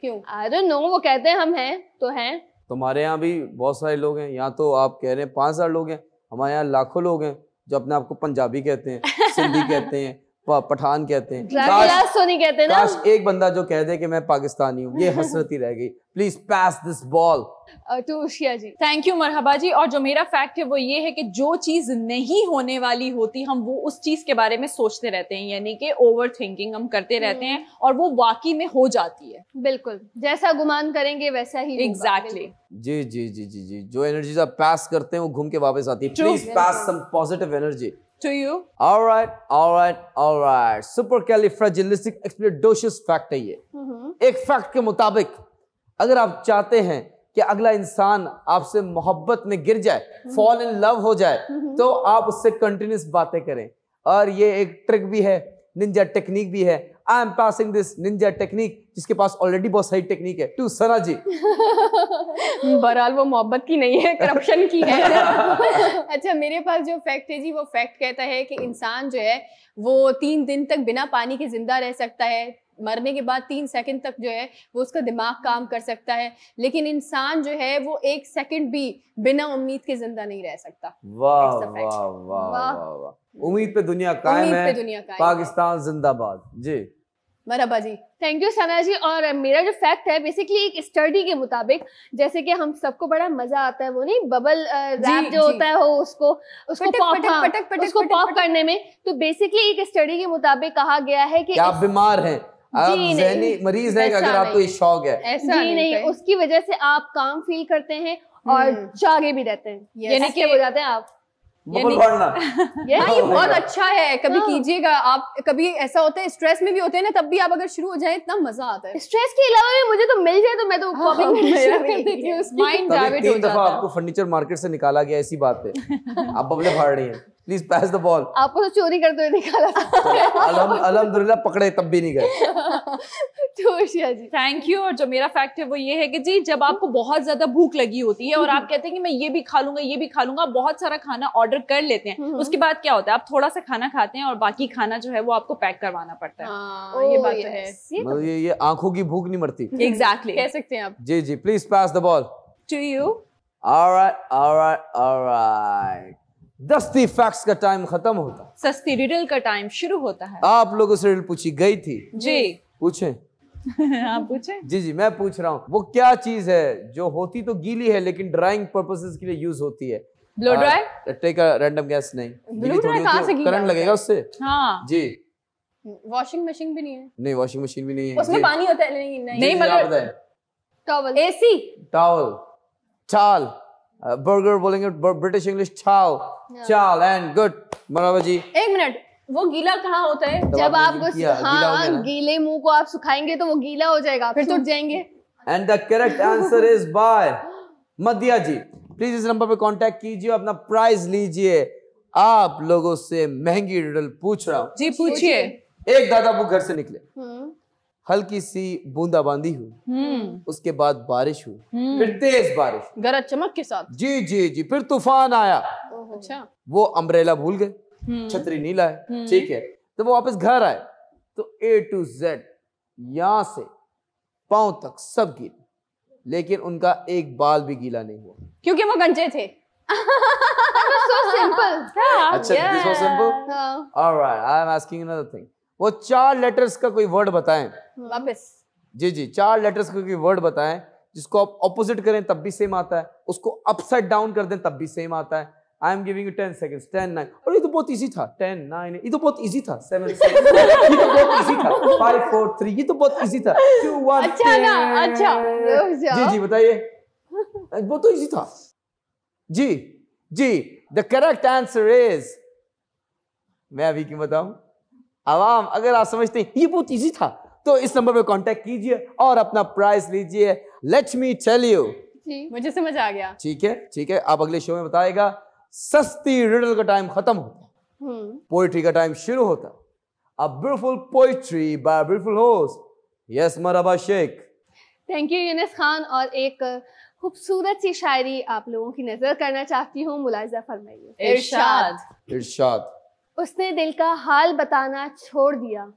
क्यों अरे नो वो कहते हैं हम हैं तो हैं तुम्हारे यहाँ भी बहुत सारे लोग हैं यहाँ तो आप कह रहे हैं पांच हजार लोग हैं हमारे यहाँ लाखों लोग हैं जो अपने आप को पंजाबी कहते हैं सिंधी कहते हैं पठान कहते हैं काश, कहते हैं ना काश एक बंदा जो कह दे कि मैं पाकिस्तानी हूँ ये हसरत ही रह गई please pass this ball to Ushia ji thank you मरहबा जी और जो मेरा फैक्ट है वो ये है कि जो चीज नहीं होने वाली होती हम वो उस चीज के बारे में सोचते रहते हैं यानी कि ओवर थिंकिंग हम करते हम्म। रहते हैं और वो वाकई में हो जाती है बिल्कुल जैसा गुमान करेंगे वैसा ही एग्जैक्टली exactly. जी जी जी जी जी जो एनर्जीज आप पास करते हैं वो घूम के वापस आती है please pass some positive energy to you. All right, all right, all right. Supercalifragilisticexpialidocious fact है ये mm-hmm. एक fact के मुताबिक अगर आप चाहते हैं कि अगला इंसान आपसे मोहब्बत में गिर जाए फॉल इन लव हो जाए mm-hmm. तो आप उससे कंटिन्यूस बातें करें और ये एक ट्रिक भी है निंजा टेक्निक भी है I am passing this ninja technique जिसके पास ऑलरेडी बहुत सही टेक्निक है टू सरा जी बहरहाल वो मोहब्बत की नहीं है करप्शन की है अच्छा मेरे पास जो फैक्ट है जी वो फैक्ट कहता है कि इंसान जो है वो तीन दिन तक बिना पानी के जिंदा रह सकता है मरने के बाद तीन सेकंड तक जो है वो उसका दिमाग काम कर सकता है लेकिन इंसान जो है वो एक सेकंड भी बिना उम्मीद के जिंदा नहीं रह सकता वाह वाह वाह वाह उम्मीद पे दुनिया कायम है दुनिया कायम पाकिस्तान जिंदाबाद जी मरहबा जी थैंक यू सना जी और मेरा जो फैक्ट है बेसिकली एक स्टडी के मुताबिक जैसे कि हम सबको बड़ा मजा आता है वो नहीं बबल रैप जो होता है वो उसको उसको पॉप पटक, हाँ, पटक, पटक, उसको पॉप करने में तो बेसिकली एक स्टडी के मुताबिक कहा गया है कि आप बीमार हैं आप जहनी मरीज हैं अगर आपको ये शौक है जी नहीं उसकी वजह से आप काम फील करते हैं और हम्म। जागे भी रहते हैं यानी कि हो जाते हैं आप ये हाँ, बहुत अच्छा है कभी हाँ। कीजिएगा आप कभी ऐसा होता है स्ट्रेस में भी होते हैं ना तब भी आप अगर शुरू हो जाए इतना मजा आता है स्ट्रेस के अलावा भी मुझे तो मिल जाए तो मैं तो हाँ, माइंड डाइवर्ट हो जाता है आपको फर्नीचर मार्केट से निकाला गया इसी बात पे आप बबले फाड़ रही हैं प्लीज पास द बॉल आपको तो चोरी करते हुए निकाला था तो अलहमदुल्ला पकड़े तब भी नहीं गए तो जी थैंक यू और जो मेरा फैक्ट है वो ये है कि जी जब आपको बहुत ज्यादा भूख लगी होती है और आप कहते हैं कि मैं ये भी खा लूंगा ये भी खा लूंगा बहुत सारा खाना ऑर्डर कर लेते हैं हम्म। उसके बाद क्या होता है आप थोड़ा सा खाना खाते हैं और बाकी खाना जो है वो आपको पैक करवाना पड़ता है हाँ, ये बात तो है मतलब ये ये, आंखों की भूख नहीं मरती एग्जैक्टली कह सकते हैं आप जी जी please pass the ball to you alright alright alright दस्ती फैक्स का टाइम खत्म होता है सस्ती रिडल का टाइम शुरू होता है आप लोगों से रिडल पूछी गई थी जी पूछे आप पूछे जी जी मैं पूछ रहा हूँ वो क्या चीज है जो होती तो गीली है लेकिन ड्राइंग पर्पसेस के लिए यूज होती है blow dry take a random guess नहीं ब्लो ड्राई कहां से गीला करंट लगेगा उससे हां जी वॉशिंग मशीन भी नहीं है नहीं वॉशिंग मशीन भी नहीं है उसमें पानी होता है नहीं नहीं नहीं मतलब टॉवल एसी टॉवल चाल बर्गर बोलेंगे ब्रिटिश इंग्लिश चाल चाल एंड गुड बराबर जी एक मिनट वो गीला कहाँ होता है तो जब आप हाँ, गीले मुंह को आप सुखाएंगे तो वो गीला हो जाएगा फिर टूट तो जाएंगे and the correct answer is by Madiya ji please इस नंबर पे कांटेक्ट कीजिए अपना प्राइज लीजिए आप लोगों से महंगी रिडल पूछ रहा हूँ जी पूछिए एक दादा वो घर से निकले हम्म। हल्की सी बूंदाबांदी हुई हम्म। उसके बाद बारिश हुई हम्म। फिर तेज बारिश गरज चमक के साथ जी जी जी फिर तूफान आया अच्छा वो अम्ब्रेला भूल गए हम्म। छतरी नहीं लाए ठीक है तो वो वापस घर आए तो ए टू जेड यहां से पांव तक सब गीले लेकिन उनका एक बाल भी गीला नहीं हुआ क्योंकि वो गंजे थे so simple. Yeah. Achha, अच्छा, yeah. this was simple. वो चार लेटर्स का कोई वर्ड बताएं वापस जी जी चार लेटर्स का कोई वर्ड बताएं जिसको आप ऑपोजिट करें तब भी सेम आता है उसको अपसाइड डाउन कर दें तब भी सेम आता है I am giving you ten second ten nine और ये तो बहुत ईजी था टेन नाइन ये तो बहुत ईजी था सेवन ये तो बहुत ईजी था फाइव फोर थ्री ये तो बहुत ईजी था टू वन अच्छा ना अच्छा जी जी बताइए बहुत तो ईजी था जी जी द करेक्ट आंसर इज मैं अभी क्यों बताऊं आवाम अगर आप समझते हैं ये बहुत ईजी था तो इस नंबर पे कांटेक्ट कीजिए और अपना प्राइस लीजिए लेट मी टेल यू मुझे समझ आ गया ठीक है ठीक है आप अगले शो में बताएगा सस्ती रिडल का टाइम खत्म होता पोइट्री हम्म। का टाइम शुरू होता अब beautiful poetry by beautiful host yes मराबा शेख थैंक यू यूनिस खान और एक खूबसूरत सी शायरी आप लोगों की नजर करना चाहती हूँ मुलाजा फरमाइए इरशाद इरशाद उसने दिल का हाल बताना छोड़ दिया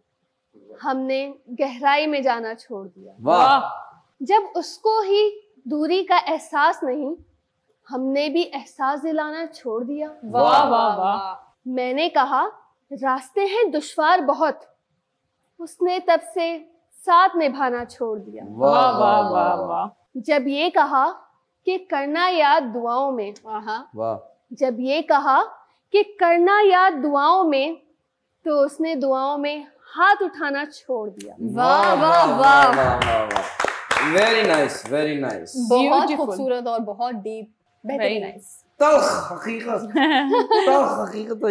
हमने गहराई में जाना छोड़ दिया वाह जब उसको ही दूरी का एहसास नहीं हमने भी एहसास दिलाना छोड़ दिया वाह वाह वाह मैंने कहा रास्ते हैं दुश्वार बहुत उसने तब से साथ निभाना छोड़ दिया वाह वाह वाह वाह जब ये कहा कि करना याद दुआओं में वाह जब ये कहा कि करना या दुआओं में तो उसने दुआओं में हाथ उठाना छोड़ दिया वाह वाह वाह वेरी नाइस वेरी नाइस बहुत खूबसूरत और बहुत डीप वेरी नाइस हकीकत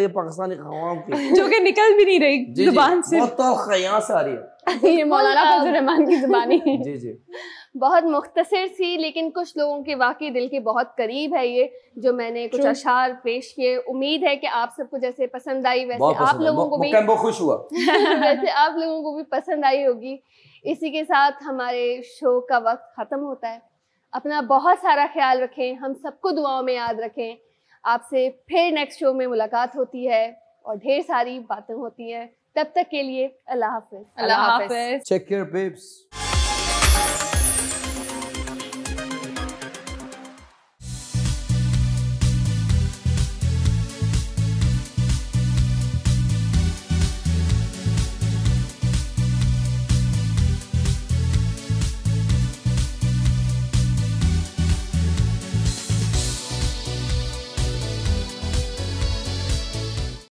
ये पाकिस्तानी की जो कि निकल भी नहीं रही जुबान से बहुत से आ रही है ये मौलाना फजल रहमान की जुबानी जी जी बहुत मुख्तसर सी लेकिन कुछ लोगों के वाकई दिल के बहुत करीब है ये जो मैंने कुछ अशार पेश किए उम्मीद है कि आप सबको जैसे पसंद आई वैसे पसंद आप लोगों को भी खुश हुआ वैसे आप लोगों को भी पसंद आई होगी इसी के साथ हमारे शो का वक्त ख़त्म होता है अपना बहुत सारा ख्याल रखें हम सबको दुआओं में याद रखें आपसे फिर नेक्स्ट शो में मुलाकात होती है और ढेर सारी बातें होती हैं तब तक के लिए अल्लाह हाफिज अल्लाह हाफिज चेक बेब्स